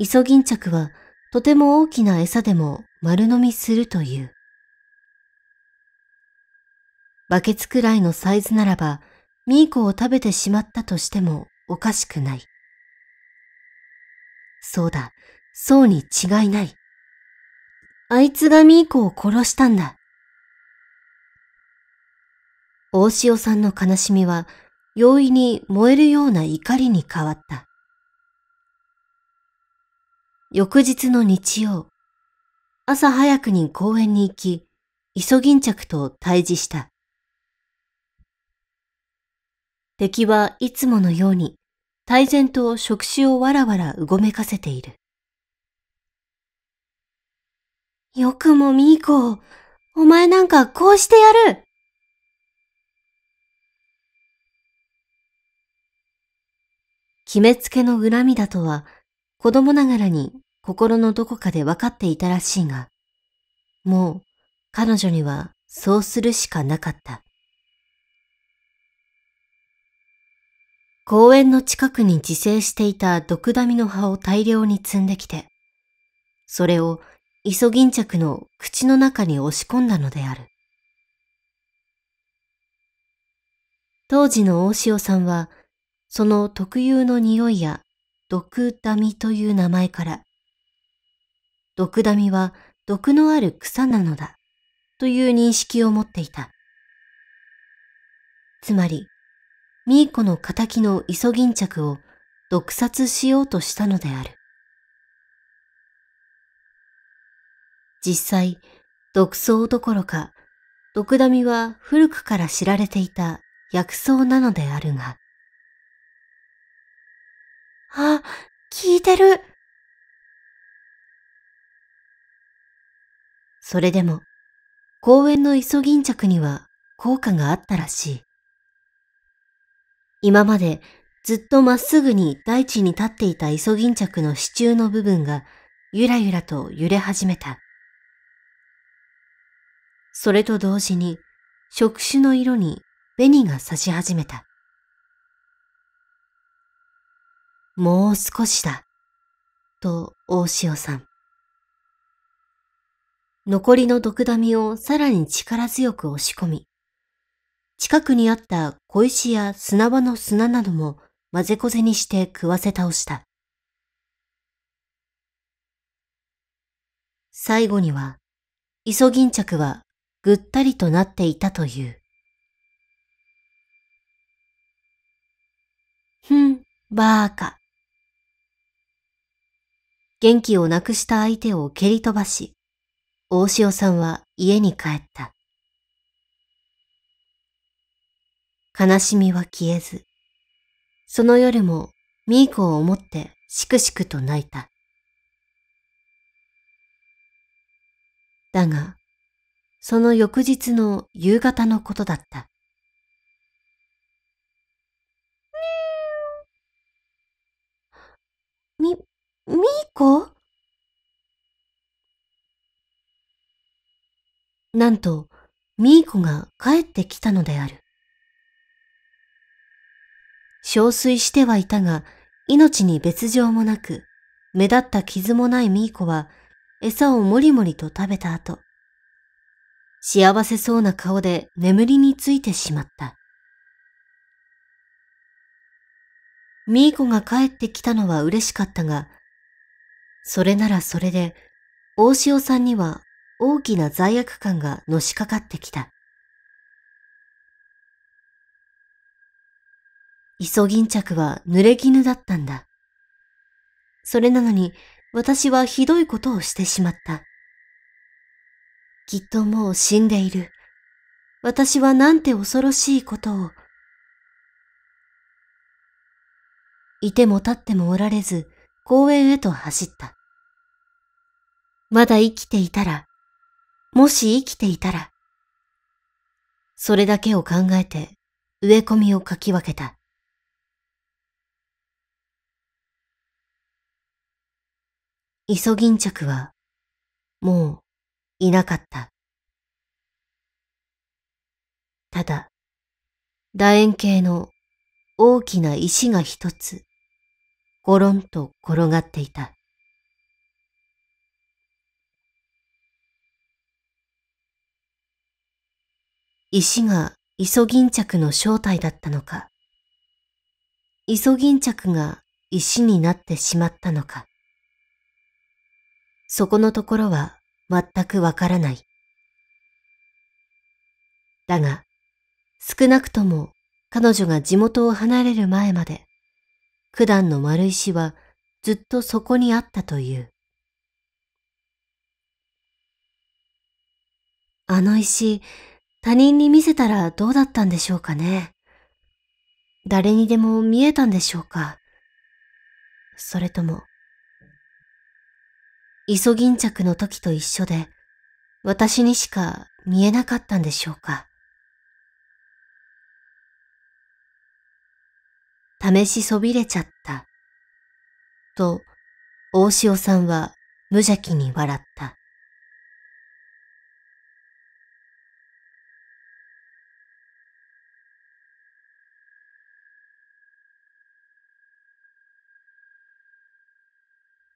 イソギンチャクはとても大きな餌でも丸飲みするという。バケツくらいのサイズならば、ミーコを食べてしまったとしてもおかしくない。そうだ、そうに違いない。あいつがミーコを殺したんだ。大塩さんの悲しみは、容易に燃えるような怒りに変わった。翌日の日曜、朝早くに公園に行き、急ぎん着と対峙した。敵はいつものように、泰然と触手をわらわらうごめかせている。よくもミーコ、お前なんかこうしてやる決めつけの恨みだとは、子供ながらに心のどこかで分かっていたらしいが、もう彼女にはそうするしかなかった。公園の近くに自生していた毒ダミの葉を大量に摘んできて、それをイソギンチャクの口の中に押し込んだのである。当時の大塩さんは、その特有の匂いや毒ダミという名前から、毒ダミは毒のある草なのだという認識を持っていた。つまり、ミーコの仇のイソギンチャクを毒殺しようとしたのである。実際、毒草どころか、毒ダミは古くから知られていた薬草なのであるが、あ、聞いてる。それでも、公園のイソギンチャクには効果があったらしい。今までずっとまっすぐに大地に立っていたイソギンチャクの支柱の部分がゆらゆらと揺れ始めた。それと同時に触手の色に紅が差し始めた。もう少しだ、と大塩さん。残りの毒ダミをさらに力強く押し込み、近くにあった小石や砂場の砂なども混ぜこぜにして食わせ倒した。最後には、イソギンチャクはぐったりとなっていたという。ふん、バーカ。元気をなくした相手を蹴り飛ばし、大塩さんは家に帰った。悲しみは消えず、その夜もミーコを思ってしくしくと泣いた。だが、その翌日の夕方のことだった。み、みーこなんと、みーこが帰ってきたのである。憔悴してはいたが、命に別状もなく、目立った傷もないミーコは、餌をもりもりと食べた後、幸せそうな顔で眠りについてしまった。ミーコが帰ってきたのは嬉しかったが、それならそれで、大塩さんには大きな罪悪感がのしかかってきた。イソギンチャクは濡れ衣だったんだ。それなのに私はひどいことをしてしまった。きっともう死んでいる。私はなんて恐ろしいことを。いても立ってもおられず、公園へと走った。まだ生きていたら、もし生きていたら、それだけを考えて植え込みをかき分けた。イソギンチャクは、もう、いなかった。ただ、楕円形の大きな石が一つ、ごろんと転がっていた。石がイソギンチャクの正体だったのか、イソギンチャクが石になってしまったのか、そこのところは全くわからない。だが、少なくとも彼女が地元を離れる前まで、九段の丸石はずっとそこにあったという。あの石、他人に見せたらどうだったんでしょうかね。誰にでも見えたんでしょうか。それとも、イソギンチャクの時と一緒で、私にしか見えなかったんでしょうか。試しそびれちゃった。と、大塩さんは無邪気に笑った。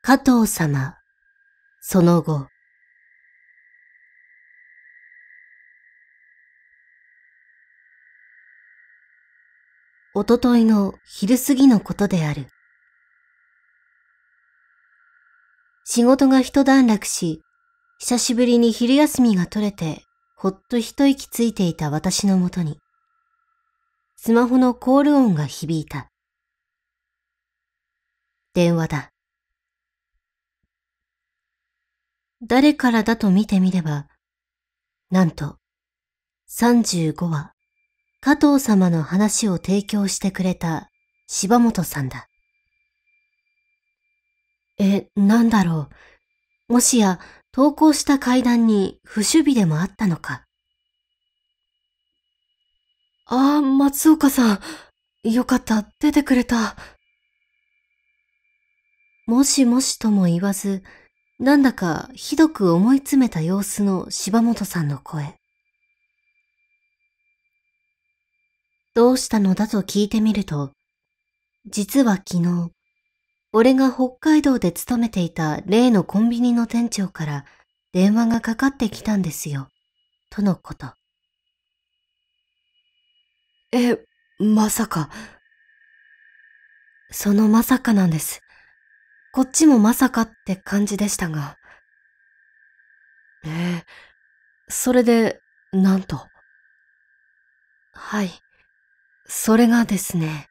加藤様、その後、おとといの昼過ぎのことである。仕事が一段落し、久しぶりに昼休みが取れて、ほっと一息ついていた私のもとに、スマホのコール音が響いた。電話だ。誰からだと見てみれば、なんと、35話加藤様の話を提供してくれた柴本さんだ。え、なんだろう。もしや、投稿した階段に不守備でもあったのか。ああ、松岡さん。よかった、出てくれた。もしもしとも言わず、なんだかひどく思い詰めた様子の柴本さんの声。どうしたのだと聞いてみると、実は昨日、俺が北海道で勤めていた例のコンビニの店長から電話がかかってきたんですよ、とのこと。え、まさか。そのまさかなんです。こっちもまさかって感じでしたが。ええー、それで、なんと。はい。それがですね。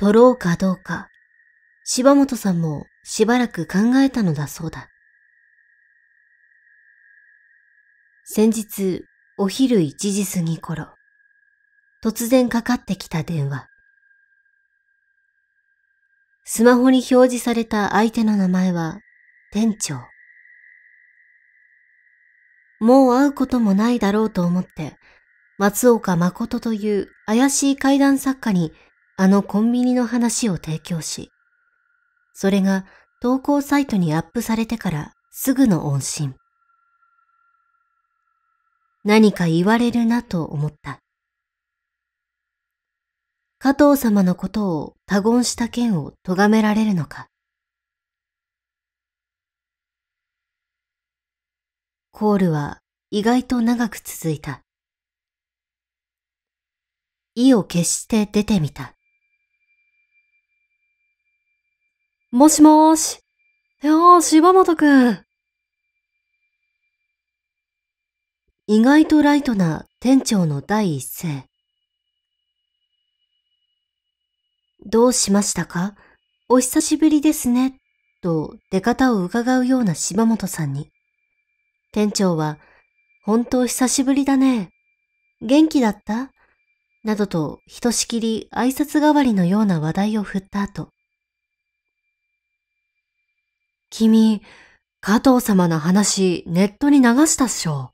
取ろうかどうか、柴本さんもしばらく考えたのだそうだ。先日、お昼1時過ぎ頃、突然かかってきた電話。スマホに表示された相手の名前は、店長。もう会うこともないだろうと思って、松岡誠という怪しい怪談作家にあのコンビニの話を提供し、それが投稿サイトにアップされてからすぐの音信。何か言われるなと思った。加藤様のことを多言した件を咎められるのか。コールは意外と長く続いた。意を決して出てみた。もしもーし。よー、柴本くん。意外とライトな店長の第一声。どうしましたかお久しぶりですね。と出方を伺うような柴本さんに、店長は、本当久しぶりだね。元気だったなどとひとしきり挨拶代わりのような話題を振った後、君、加藤様の話ネットに流したっしょ。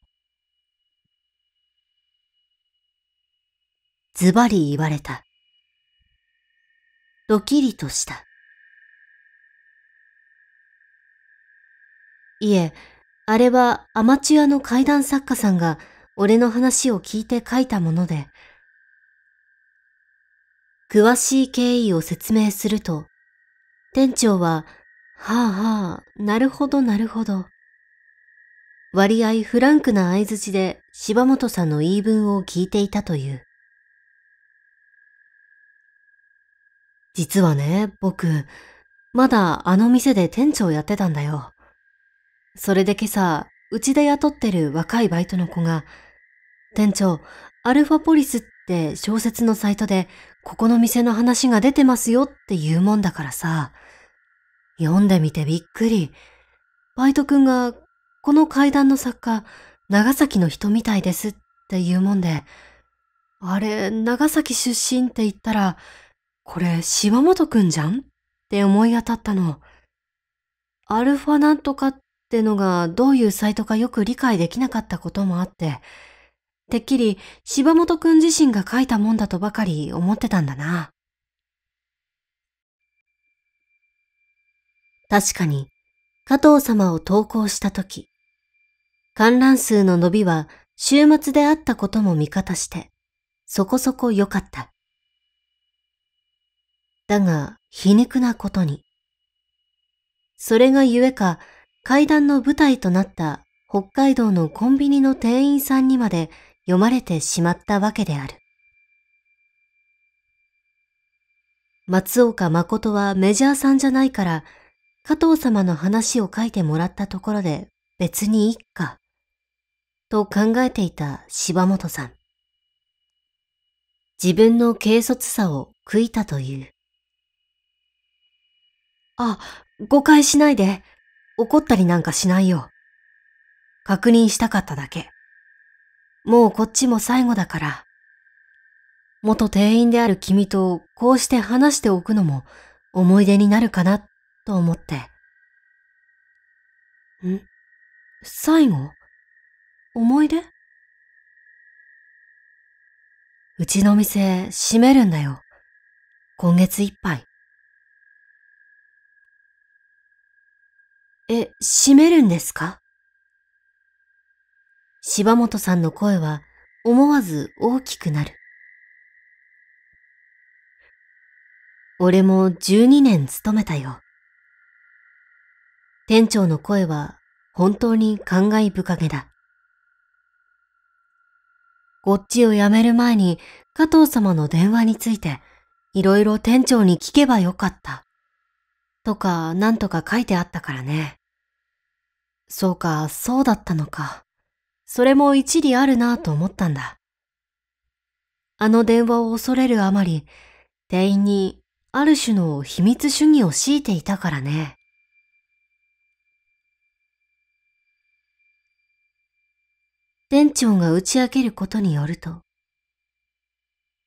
ズバリ言われた。ドキリとした。いえ、あれはアマチュアの怪談作家さんが俺の話を聞いて書いたもので、詳しい経緯を説明すると、店長は、はあはあ、なるほどなるほど。割合フランクな合図で柴本さんの言い分を聞いていたという。実はね、僕、まだあの店で店長やってたんだよ。それで今朝、うちで雇ってる若いバイトの子が、店長、アルファポリスって小説のサイトでここの店の話が出てますよって言うもんだからさ。読んでみてびっくり。バイト君が、この階段の作家、長崎の人みたいですって言うもんで、あれ、長崎出身って言ったら、これ、柴本くんじゃんって思い当たったの。アルファなんとかってのがどういうサイトかよく理解できなかったこともあって、てっきり柴本くん自身が書いたもんだとばかり思ってたんだな。確かに、加藤様を投稿したとき、観覧数の伸びは週末であったことも味方して、そこそこ良かった。だが、皮肉なことに。それがゆえか、階段の舞台となった北海道のコンビニの店員さんにまで読まれてしまったわけである。松岡誠はメジャーさんじゃないから、加藤様の話を書いてもらったところで別にいっか、と考えていた柴本さん。自分の軽率さを悔いたという。あ、誤解しないで。怒ったりなんかしないよ。確認したかっただけ。もうこっちも最後だから。元店員である君とこうして話しておくのも思い出になるかなと思って。ん最後思い出うちの店閉めるんだよ。今月いっぱい。え、閉めるんですか柴本さんの声は思わず大きくなる。俺も12年勤めたよ。店長の声は本当に感慨深げだ。こっちを辞める前に加藤様の電話についていろいろ店長に聞けばよかった。とかなんとか書いてあったからね。そうか、そうだったのか。それも一理あるなと思ったんだ。あの電話を恐れるあまり、店員にある種の秘密主義を強いていたからね。店長が打ち明けることによると、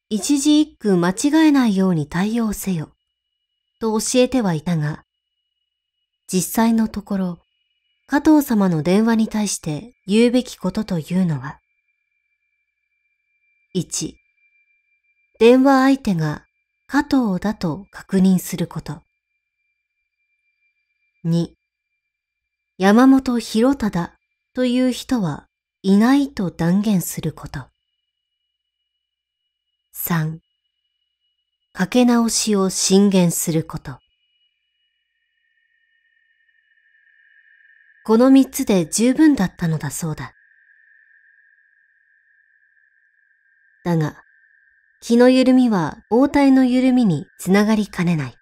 一字一句間違えないように対応せよ、と教えてはいたが、実際のところ、加藤様の電話に対して言うべきことというのは、1、電話相手が加藤だと確認すること。2、山本博忠という人はいないと断言すること。3、かけ直しを進言すること。この三つで十分だったのだそうだ。だが、気の緩みは応対の緩みにつながりかねない。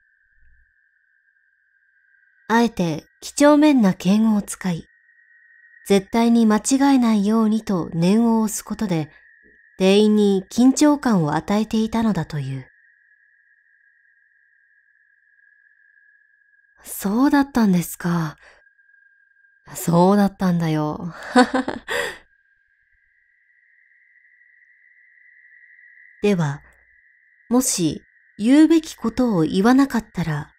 あえて几帳面な敬語を使い、絶対に間違えないようにと念を押すことで、店員に緊張感を与えていたのだという。そうだったんですか。そうだったんだよ。では、もし言うべきことを言わなかったら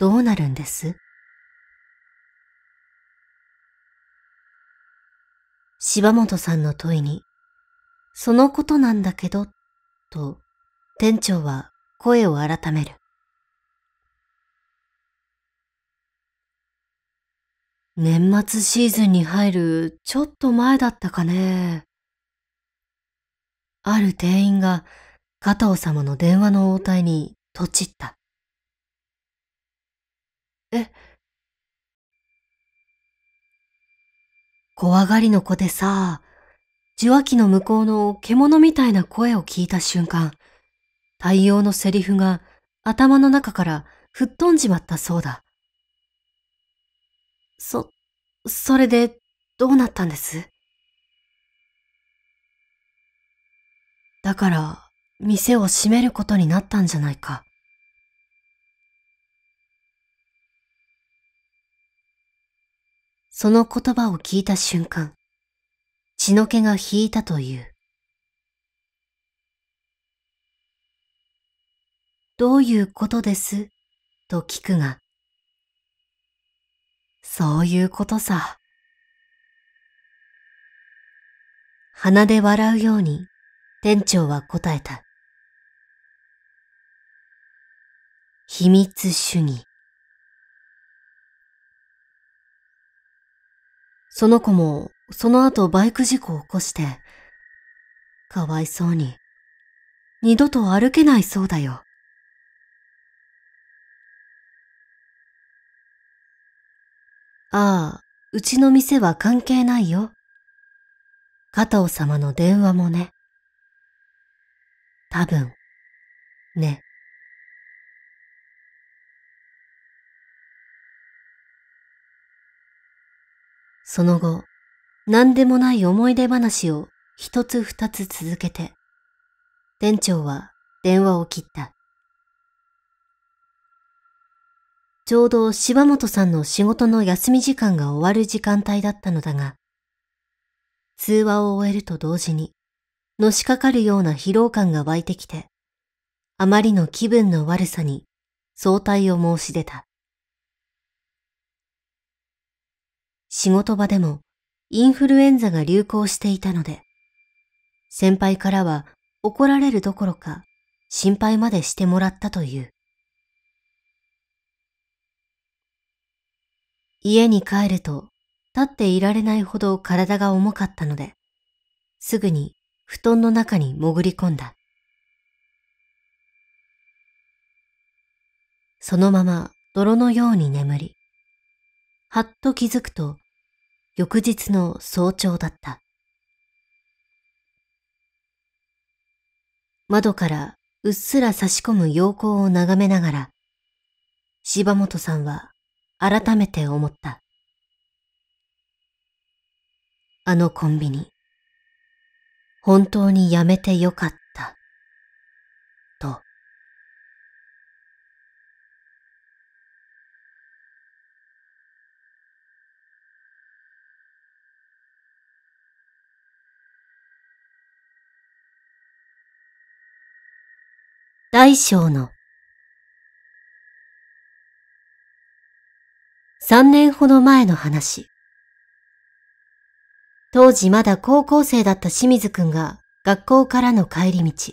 どうなるんです柴本さんの問いに、そのことなんだけど、と店長は声を改める。年末シーズンに入るちょっと前だったかね。ある店員が加藤様の電話の応対にとちった。え、怖がりの子でさ、受話器の向こうの獣みたいな声を聞いた瞬間、対応のセリフが頭の中から吹っ飛んじまったそうだ。そ、それで、どうなったんですだから、店を閉めることになったんじゃないか。その言葉を聞いた瞬間、血の気が引いたという。どういうことですと聞くが、そういうことさ。鼻で笑うように店長は答えた。秘密主義。その子もその後バイク事故を起こして、かわいそうに、二度と歩けないそうだよ。ああ、うちの店は関係ないよ。加藤様の電話もね。多分、ね。その後、何でもない思い出話を一つ二つ続けて、店長は電話を切った。ちょうど柴本さんの仕事の休み時間が終わる時間帯だったのだが、通話を終えると同時に、のしかかるような疲労感が湧いてきて、あまりの気分の悪さに早退を申し出た。仕事場でもインフルエンザが流行していたので、先輩からは怒られるどころか心配までしてもらったという。家に帰ると立っていられないほど体が重かったので、すぐに布団の中に潜り込んだ。そのまま泥のように眠り、はっと気づくと翌日の早朝だった。窓からうっすら差し込む陽光を眺めながら、柴本さんは改めて思った。あのコンビニ、本当にやめてよかった、と。大小の3年ほど前の話。当時まだ高校生だった清水くんが学校からの帰り道。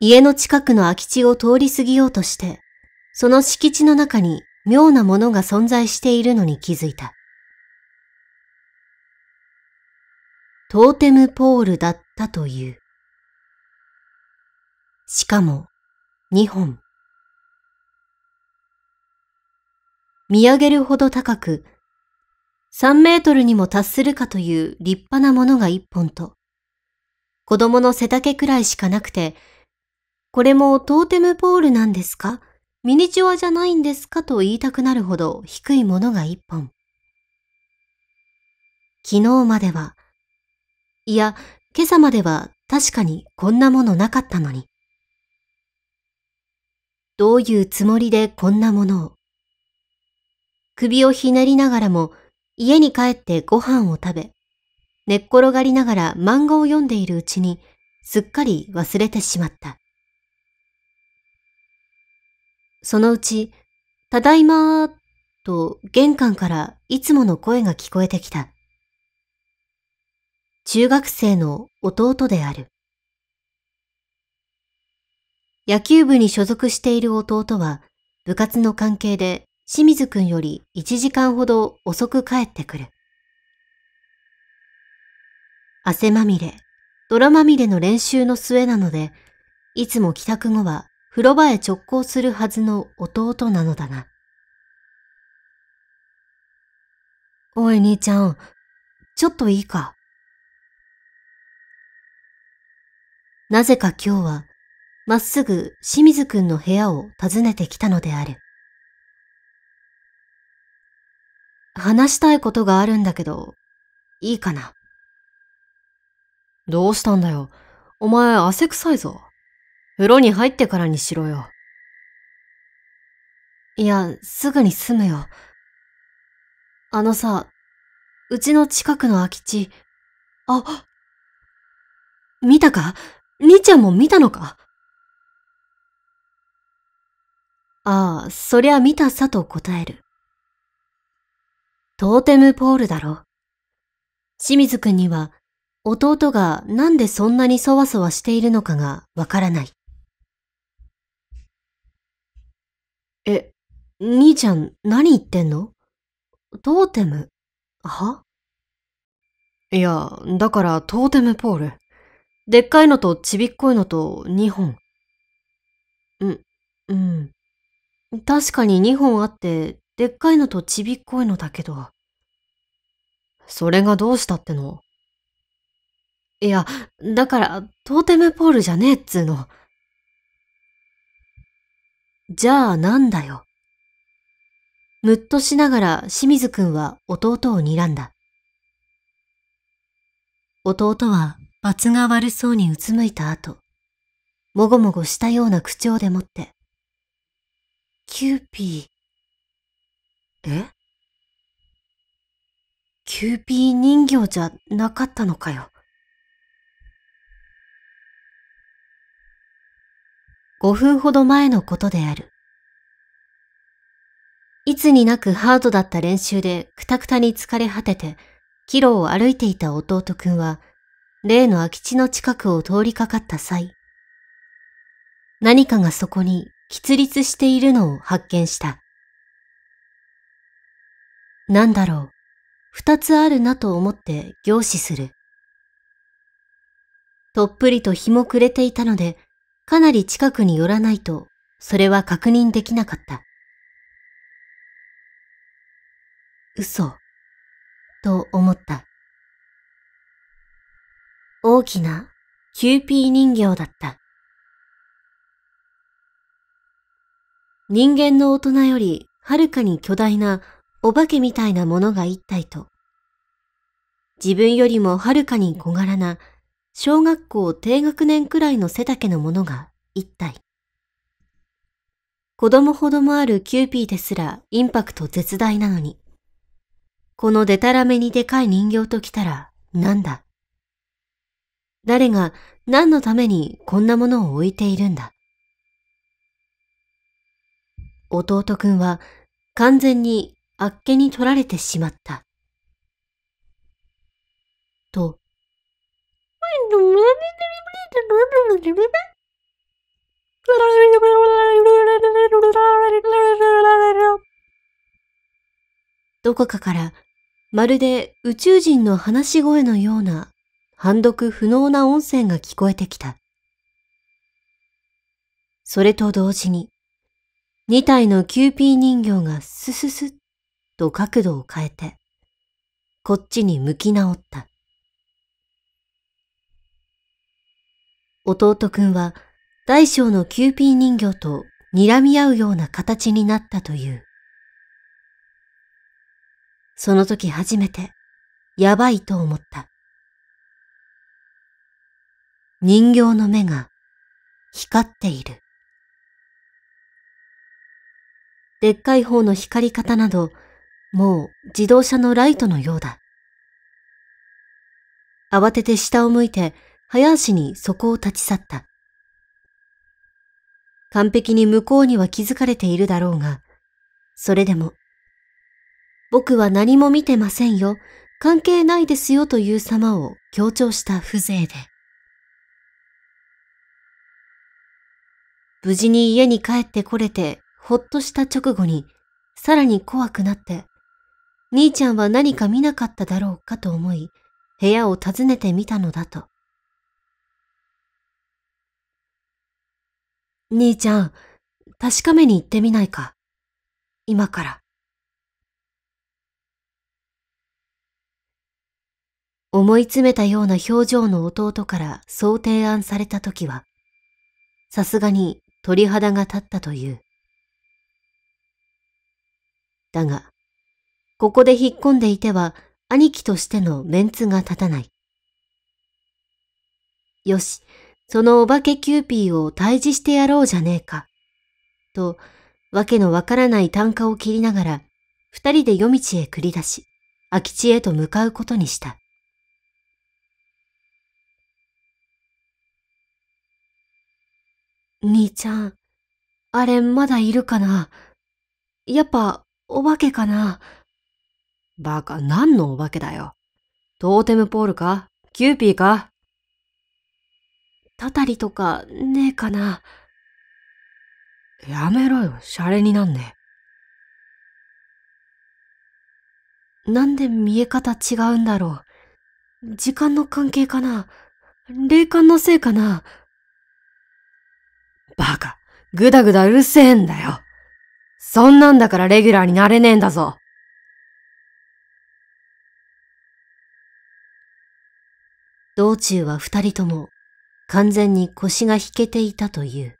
家の近くの空き地を通り過ぎようとして、その敷地の中に妙なものが存在しているのに気づいた。トーテムポールだったという。しかも、2本。見上げるほど高く、3メートルにも達するかという立派なものが一本と、子供の背丈くらいしかなくて、これもトーテムポールなんですかミニチュアじゃないんですかと言いたくなるほど低いものが一本。昨日までは、いや、今朝までは確かにこんなものなかったのに。どういうつもりでこんなものを。首をひねりながらも家に帰ってご飯を食べ、寝っ転がりながら漫画を読んでいるうちにすっかり忘れてしまった。そのうち、ただいまーと玄関からいつもの声が聞こえてきた。中学生の弟である。野球部に所属している弟は部活の関係で清水くんより1時間ほど遅く帰ってくる。汗まみれ、泥まみれの練習の末なので、いつも帰宅後は風呂場へ直行するはずの弟なのだが。おい兄ちゃん、ちょっといいか。なぜか今日は、まっすぐ清水くんの部屋を訪ねてきたのである。話したいことがあるんだけど、いいかな。どうしたんだよ。お前汗臭いぞ。風呂に入ってからにしろよ。いや、すぐに済むよ。あのさ、うちの近くの空き地、あ、見たか兄ちゃんも見たのかああ、そりゃ見たさと答える。トーテムポールだろ。清水くんには弟がなんでそんなにそわそわしているのかがわからない。え、兄ちゃん何言ってんのトーテムはいや、だからトーテムポール。でっかいのとちびっこいのと2本。うん、うん。確かに2本あってでっかいのとちびっこいのだけど。それがどうしたってのいや、だから、トーテムポールじゃねえっつうの。じゃあなんだよ。むっとしながら清水くんは弟を睨んだ。弟は罰が悪そうにうつむいた後、もごもごしたような口調でもって、キューピー、えキューピー人形じゃなかったのかよ。5分ほど前のことである。いつになくハードだった練習でくたくたに疲れ果てて、キロを歩いていた弟くんは、例の空き地の近くを通りかかった際、何かがそこに喫立しているのを発見した。なんだろう。二つあるなと思って凝視する。とっぷりと日も暮れていたので、かなり近くに寄らないと、それは確認できなかった。嘘、と思った。大きなキューピー人形だった。人間の大人よりはるかに巨大なお化けみたいなものが一体と、自分よりもはるかに小柄な小学校低学年くらいの背丈のものが一体。子供ほどもあるキューピーですらインパクト絶大なのに、このデタラメにでかい人形と来たらなんだ誰が何のためにこんなものを置いているんだ弟くんは完全にあっけに取られてしまった。と、どこかから、まるで宇宙人の話し声のような、判読不能な音声が聞こえてきた。それと同時に、二体のキューピー人形がスススッと角度を変えて、こっちに向き直った。弟くんは大小のキューピー人形と睨み合うような形になったという。その時初めて、やばいと思った。人形の目が光っている。でっかい方の光り方など、もう自動車のライトのようだ。慌てて下を向いて、早足にそこを立ち去った。完璧に向こうには気づかれているだろうが、それでも、僕は何も見てませんよ、関係ないですよという様を強調した風情で。無事に家に帰ってこれて、ほっとした直後に、さらに怖くなって、兄ちゃんは何か見なかっただろうかと思い、部屋を訪ねてみたのだと。兄ちゃん、確かめに行ってみないか。今から。思い詰めたような表情の弟からそう提案された時は、さすがに鳥肌が立ったという。だが、ここで引っ込んでいては兄貴としてのメンツが立たない。よし、そのお化けキューピーを退治してやろうじゃねえか。と、わけのわからない単価を切りながら、二人で夜道へ繰り出し、空き地へと向かうことにした。兄ちゃん、あれまだいるかなやっぱ、お化けかなバカ、何のお化けだよ。トーテムポールかキューピーかたたりとか、ねえかな。やめろよ、シャレになんねなんで見え方違うんだろう。時間の関係かな霊感のせいかなバカ、ぐだぐだうるせえんだよ。そんなんだからレギュラーになれねえんだぞ。道中は二人とも完全に腰が引けていたという。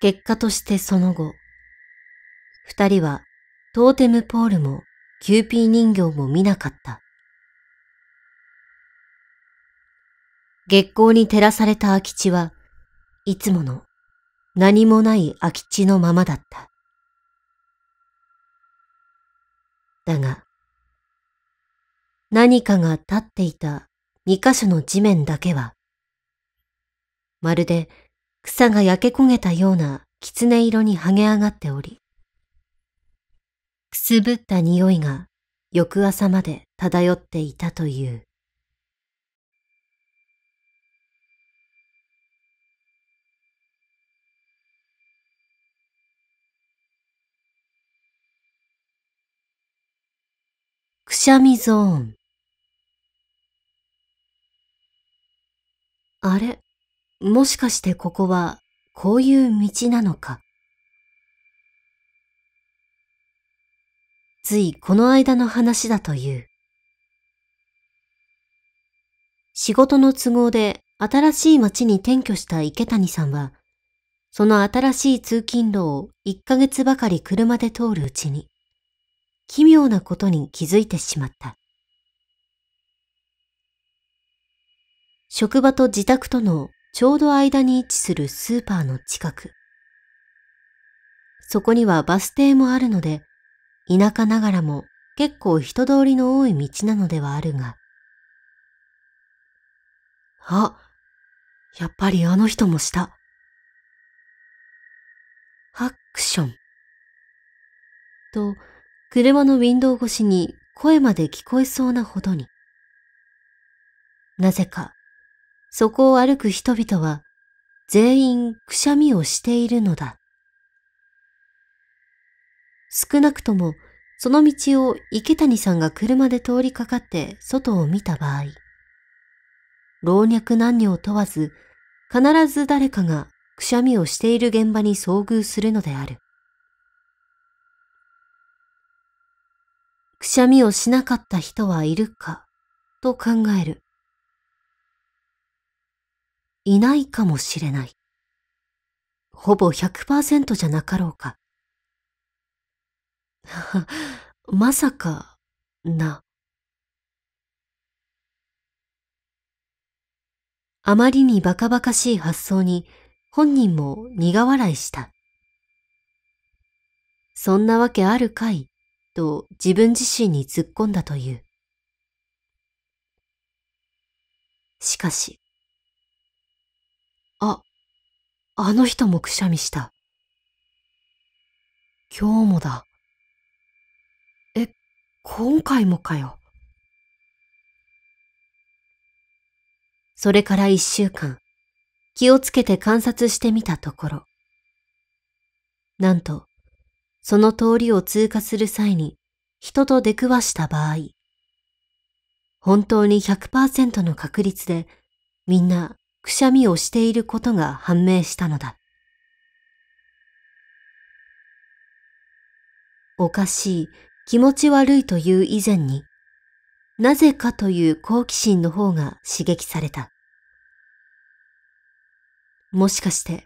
結果としてその後、二人はトーテムポールもキューピー人形も見なかった。月光に照らされた空き地はいつもの何もない空き地のままだった。だが、何かが立っていた二箇所の地面だけは、まるで草が焼け焦げたような狐色に剥げ上がっており、くすぶった匂いが翌朝まで漂っていたという。しゃみゾーン。あれ、もしかしてここは、こういう道なのか。ついこの間の話だという。仕事の都合で新しい町に転居した池谷さんは、その新しい通勤路を一ヶ月ばかり車で通るうちに、奇妙なことに気づいてしまった。職場と自宅とのちょうど間に位置するスーパーの近く。そこにはバス停もあるので、田舎ながらも結構人通りの多い道なのではあるが。あ、やっぱりあの人もした。ハックション。と、車のウィンドウ越しに声まで聞こえそうなほどに。なぜか、そこを歩く人々は全員くしゃみをしているのだ。少なくともその道を池谷さんが車で通りかかって外を見た場合、老若男女を問わず必ず誰かがくしゃみをしている現場に遭遇するのである。くしゃみをしなかった人はいるかと考える。いないかもしれない。ほぼ100%じゃなかろうか。まさか、な。あまりにバカバカしい発想に本人も苦笑いした。そんなわけあるかいと自分自身に突っ込んだという。しかし、あ、あの人もくしゃみした。今日もだ。え、今回もかよ。それから一週間、気をつけて観察してみたところ、なんと、その通りを通過する際に人と出くわした場合、本当に100%の確率でみんなくしゃみをしていることが判明したのだ。おかしい、気持ち悪いという以前に、なぜかという好奇心の方が刺激された。もしかして、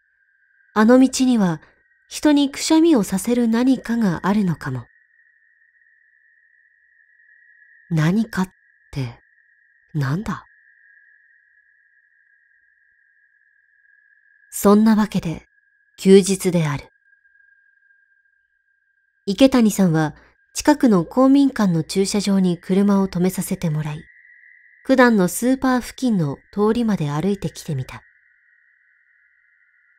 あの道には人にくしゃみをさせる何かがあるのかも。何かってなんだそんなわけで休日である。池谷さんは近くの公民館の駐車場に車を止めさせてもらい、普段のスーパー付近の通りまで歩いてきてみた。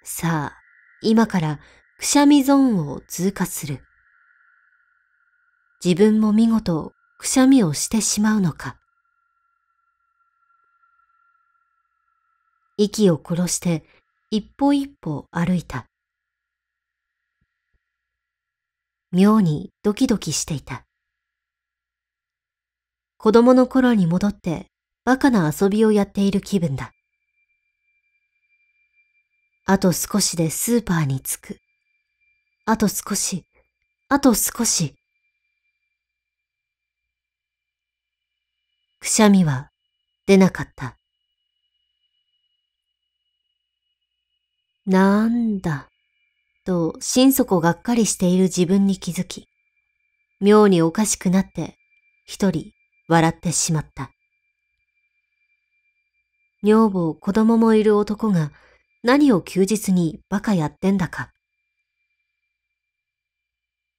さあ、今からくしゃみゾーンを通過する。自分も見事、くしゃみをしてしまうのか。息を殺して一歩一歩歩いた。妙にドキドキしていた。子供の頃に戻ってバカな遊びをやっている気分だ。あと少しでスーパーに着く。あと少し、あと少し。くしゃみは出なかった。なんだ、と心底がっかりしている自分に気づき、妙におかしくなって一人笑ってしまった。女房子供もいる男が何を休日に馬鹿やってんだか。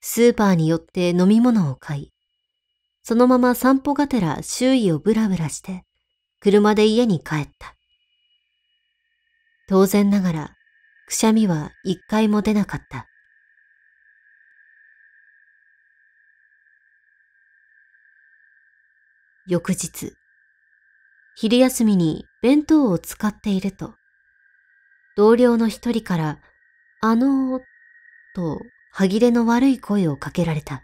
スーパーに寄って飲み物を買い、そのまま散歩がてら周囲をブラブラして、車で家に帰った。当然ながら、くしゃみは一回も出なかった。翌日、昼休みに弁当を使っていると、同僚の一人から、あのー、と歯切れの悪い声をかけられた。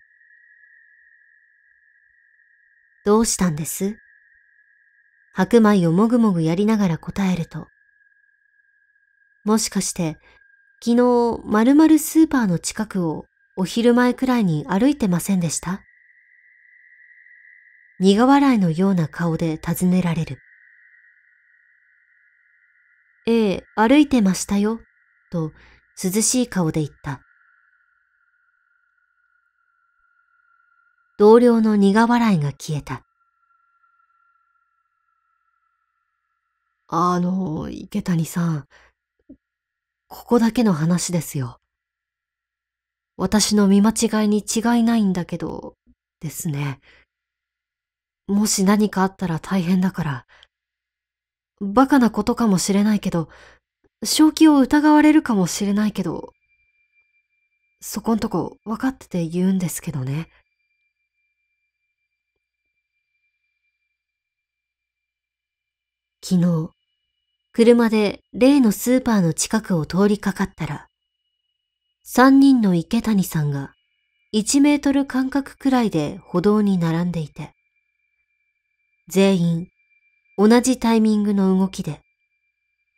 どうしたんです白米をもぐもぐやりながら答えると。もしかして、昨日、まるまるスーパーの近くをお昼前くらいに歩いてませんでした苦笑いのような顔で尋ねられる。ええ、歩いてましたよ、と涼しい顔で言った。同僚の苦笑いが消えた。あの、池谷さん、ここだけの話ですよ。私の見間違いに違いないんだけど、ですね。もし何かあったら大変だから。バカなことかもしれないけど、正気を疑われるかもしれないけど、そこんとこ分かってて言うんですけどね。昨日、車で例のスーパーの近くを通りかかったら、三人の池谷さんが1メートル間隔くらいで歩道に並んでいて、全員同じタイミングの動きで、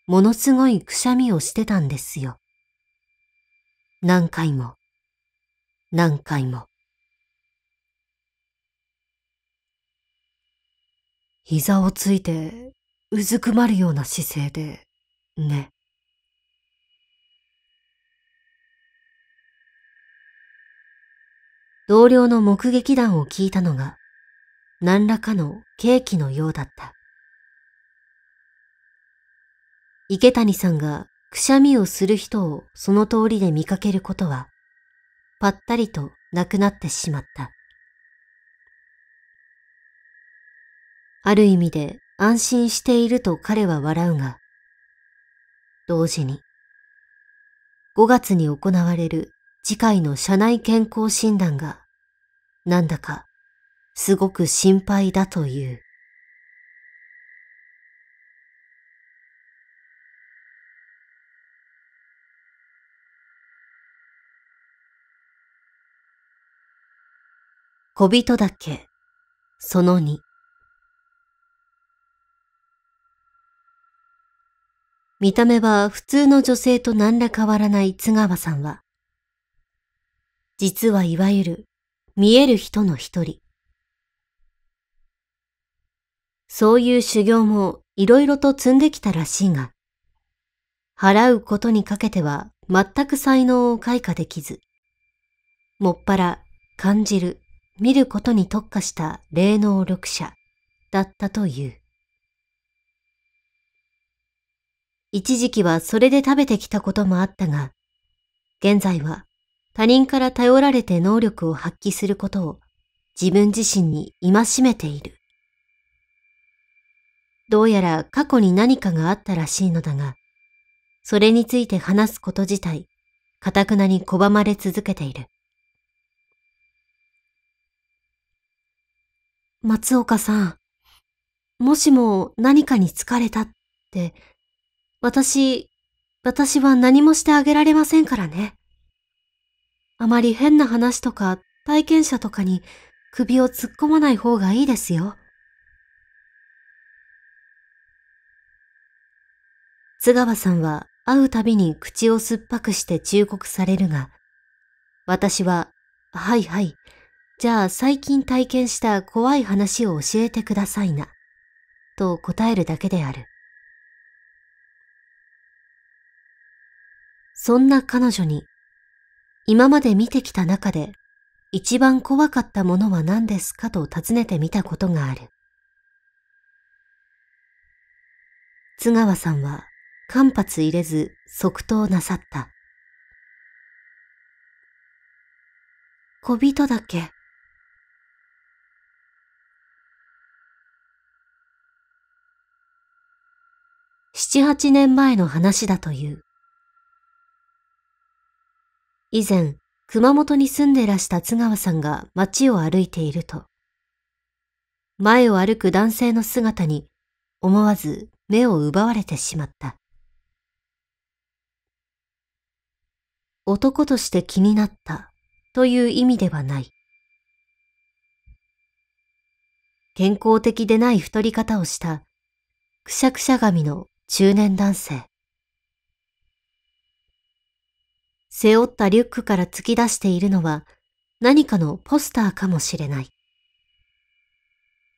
ものすごいくしゃみをしてたんですよ。何回も、何回も。膝をついてうずくまるような姿勢で、ね。同僚の目撃談を聞いたのが、何らかのケーキのようだった。池谷さんがくしゃみをする人をその通りで見かけることは、ぱったりとなくなってしまった。ある意味で安心していると彼は笑うが、同時に、5月に行われる次回の社内健康診断が、なんだか、すごく心配だという。小人だけ、その2。見た目は普通の女性と何ら変わらない津川さんは、実はいわゆる見える人の一人。そういう修行も色々と積んできたらしいが、払うことにかけては全く才能を開花できず、もっぱら感じる、見ることに特化した霊能力者だったという。一時期はそれで食べてきたこともあったが、現在は他人から頼られて能力を発揮することを自分自身に戒めている。どうやら過去に何かがあったらしいのだが、それについて話すこと自体、かたくなに拒まれ続けている。松岡さん、もしも何かに疲れたって私、私は何もしてあげられませんからね。あまり変な話とか体験者とかに首を突っ込まない方がいいですよ。津川さんは会うたびに口を酸っぱくして忠告されるが、私は、はいはい、じゃあ最近体験した怖い話を教えてくださいな、と答えるだけである。そんな彼女に、今まで見てきた中で一番怖かったものは何ですかと尋ねてみたことがある。津川さんは間髪入れず即答なさった。小人だけ。七八年前の話だという。以前、熊本に住んでらした津川さんが街を歩いていると、前を歩く男性の姿に思わず目を奪われてしまった。男として気になったという意味ではない。健康的でない太り方をしたくしゃくしゃ髪の中年男性。背負ったリュックから突き出しているのは何かのポスターかもしれない。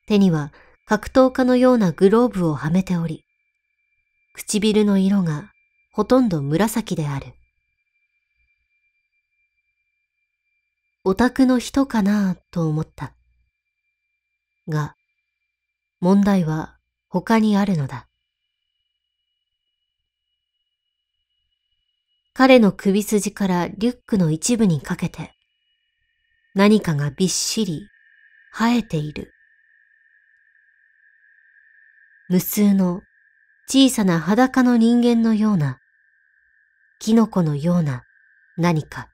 手には格闘家のようなグローブをはめており、唇の色がほとんど紫である。オタクの人かなと思った。が、問題は他にあるのだ。彼の首筋からリュックの一部にかけて、何かがびっしり生えている。無数の小さな裸の人間のような、キノコのような何か。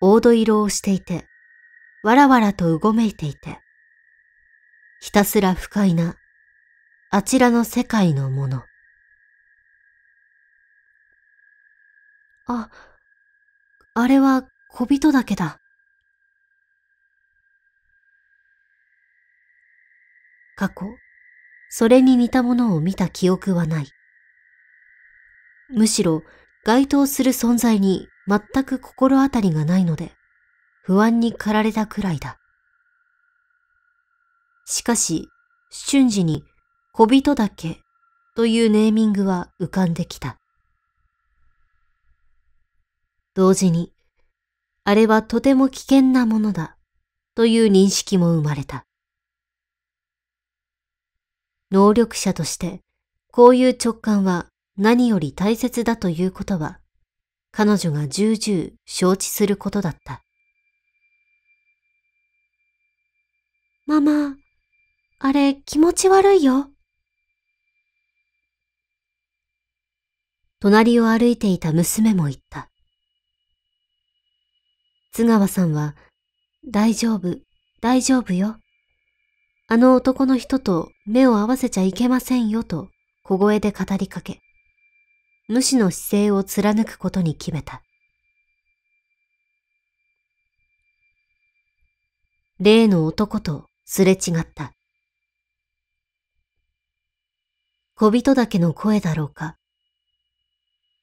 黄土色をしていて、わらわらとうごめいていて、ひたすら不快な、あちらの世界のもの。あ、あれは小人だけだ。過去、それに似たものを見た記憶はない。むしろ該当する存在に全く心当たりがないので、不安に駆られたくらいだ。しかし、瞬時に小人だけというネーミングは浮かんできた。同時に、あれはとても危険なものだ、という認識も生まれた。能力者として、こういう直感は何より大切だということは、彼女が重々承知することだった。ママ、あれ気持ち悪いよ。隣を歩いていた娘も言った。津川さんは、大丈夫、大丈夫よ。あの男の人と目を合わせちゃいけませんよと小声で語りかけ、無視の姿勢を貫くことに決めた。例の男とすれ違った。小人だけの声だろうか。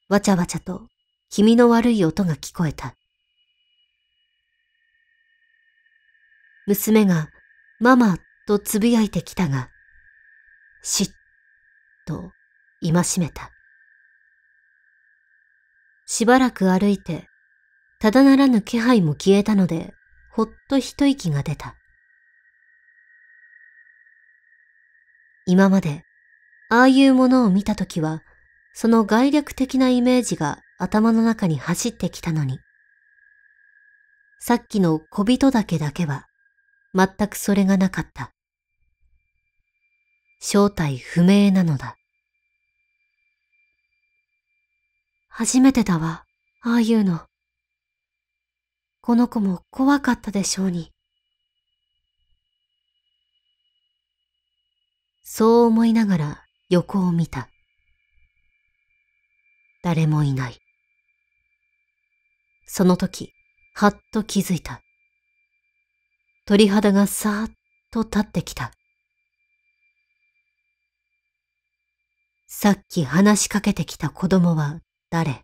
わちゃわちゃと気味の悪い音が聞こえた。娘が、ママと呟いてきたが、しっと戒めた。しばらく歩いて、ただならぬ気配も消えたので、ほっと一息が出た。今まで、ああいうものを見たときは、その概略的なイメージが頭の中に走ってきたのに、さっきの小人だけだけは、全くそれがなかった。正体不明なのだ。初めてだわ、ああいうの。この子も怖かったでしょうに。そう思いながら横を見た。誰もいない。その時、はっと気づいた。鳥肌がさーっと立ってきた。さっき話しかけてきた子供は誰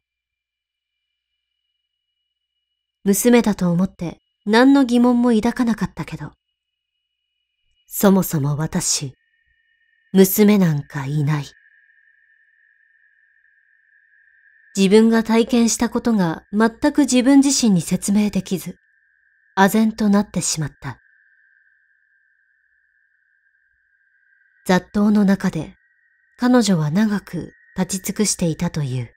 娘だと思って何の疑問も抱かなかったけど、そもそも私、娘なんかいない。自分が体験したことが全く自分自身に説明できず、唖然となってしまった。雑踏の中で彼女は長く立ち尽くしていたという。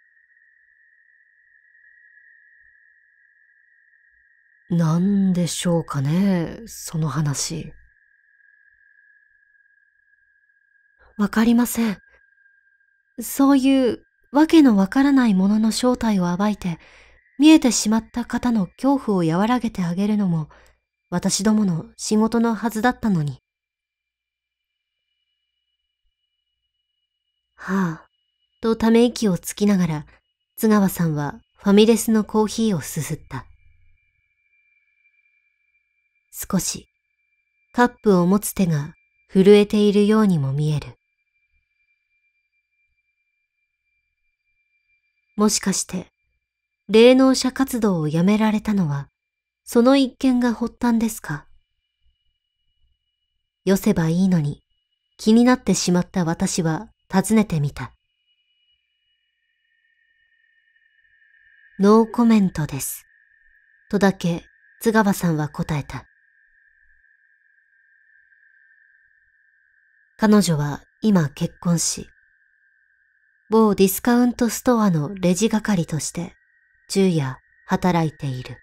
何でしょうかね、その話。わかりません。そういうわけのわからないものの正体を暴いて、見えてしまった方の恐怖を和らげてあげるのも、私どもの仕事のはずだったのに。はあ、とため息をつきながら、津川さんはファミレスのコーヒーをすすった。少し、カップを持つ手が震えているようにも見える。もしかして、霊能者活動をやめられたのは、その一件が発端ですかよせばいいのに、気になってしまった私は尋ねてみた。ノーコメントです。とだけ津川さんは答えた。彼女は今結婚し、某ディスカウントストアのレジ係として昼夜働いている。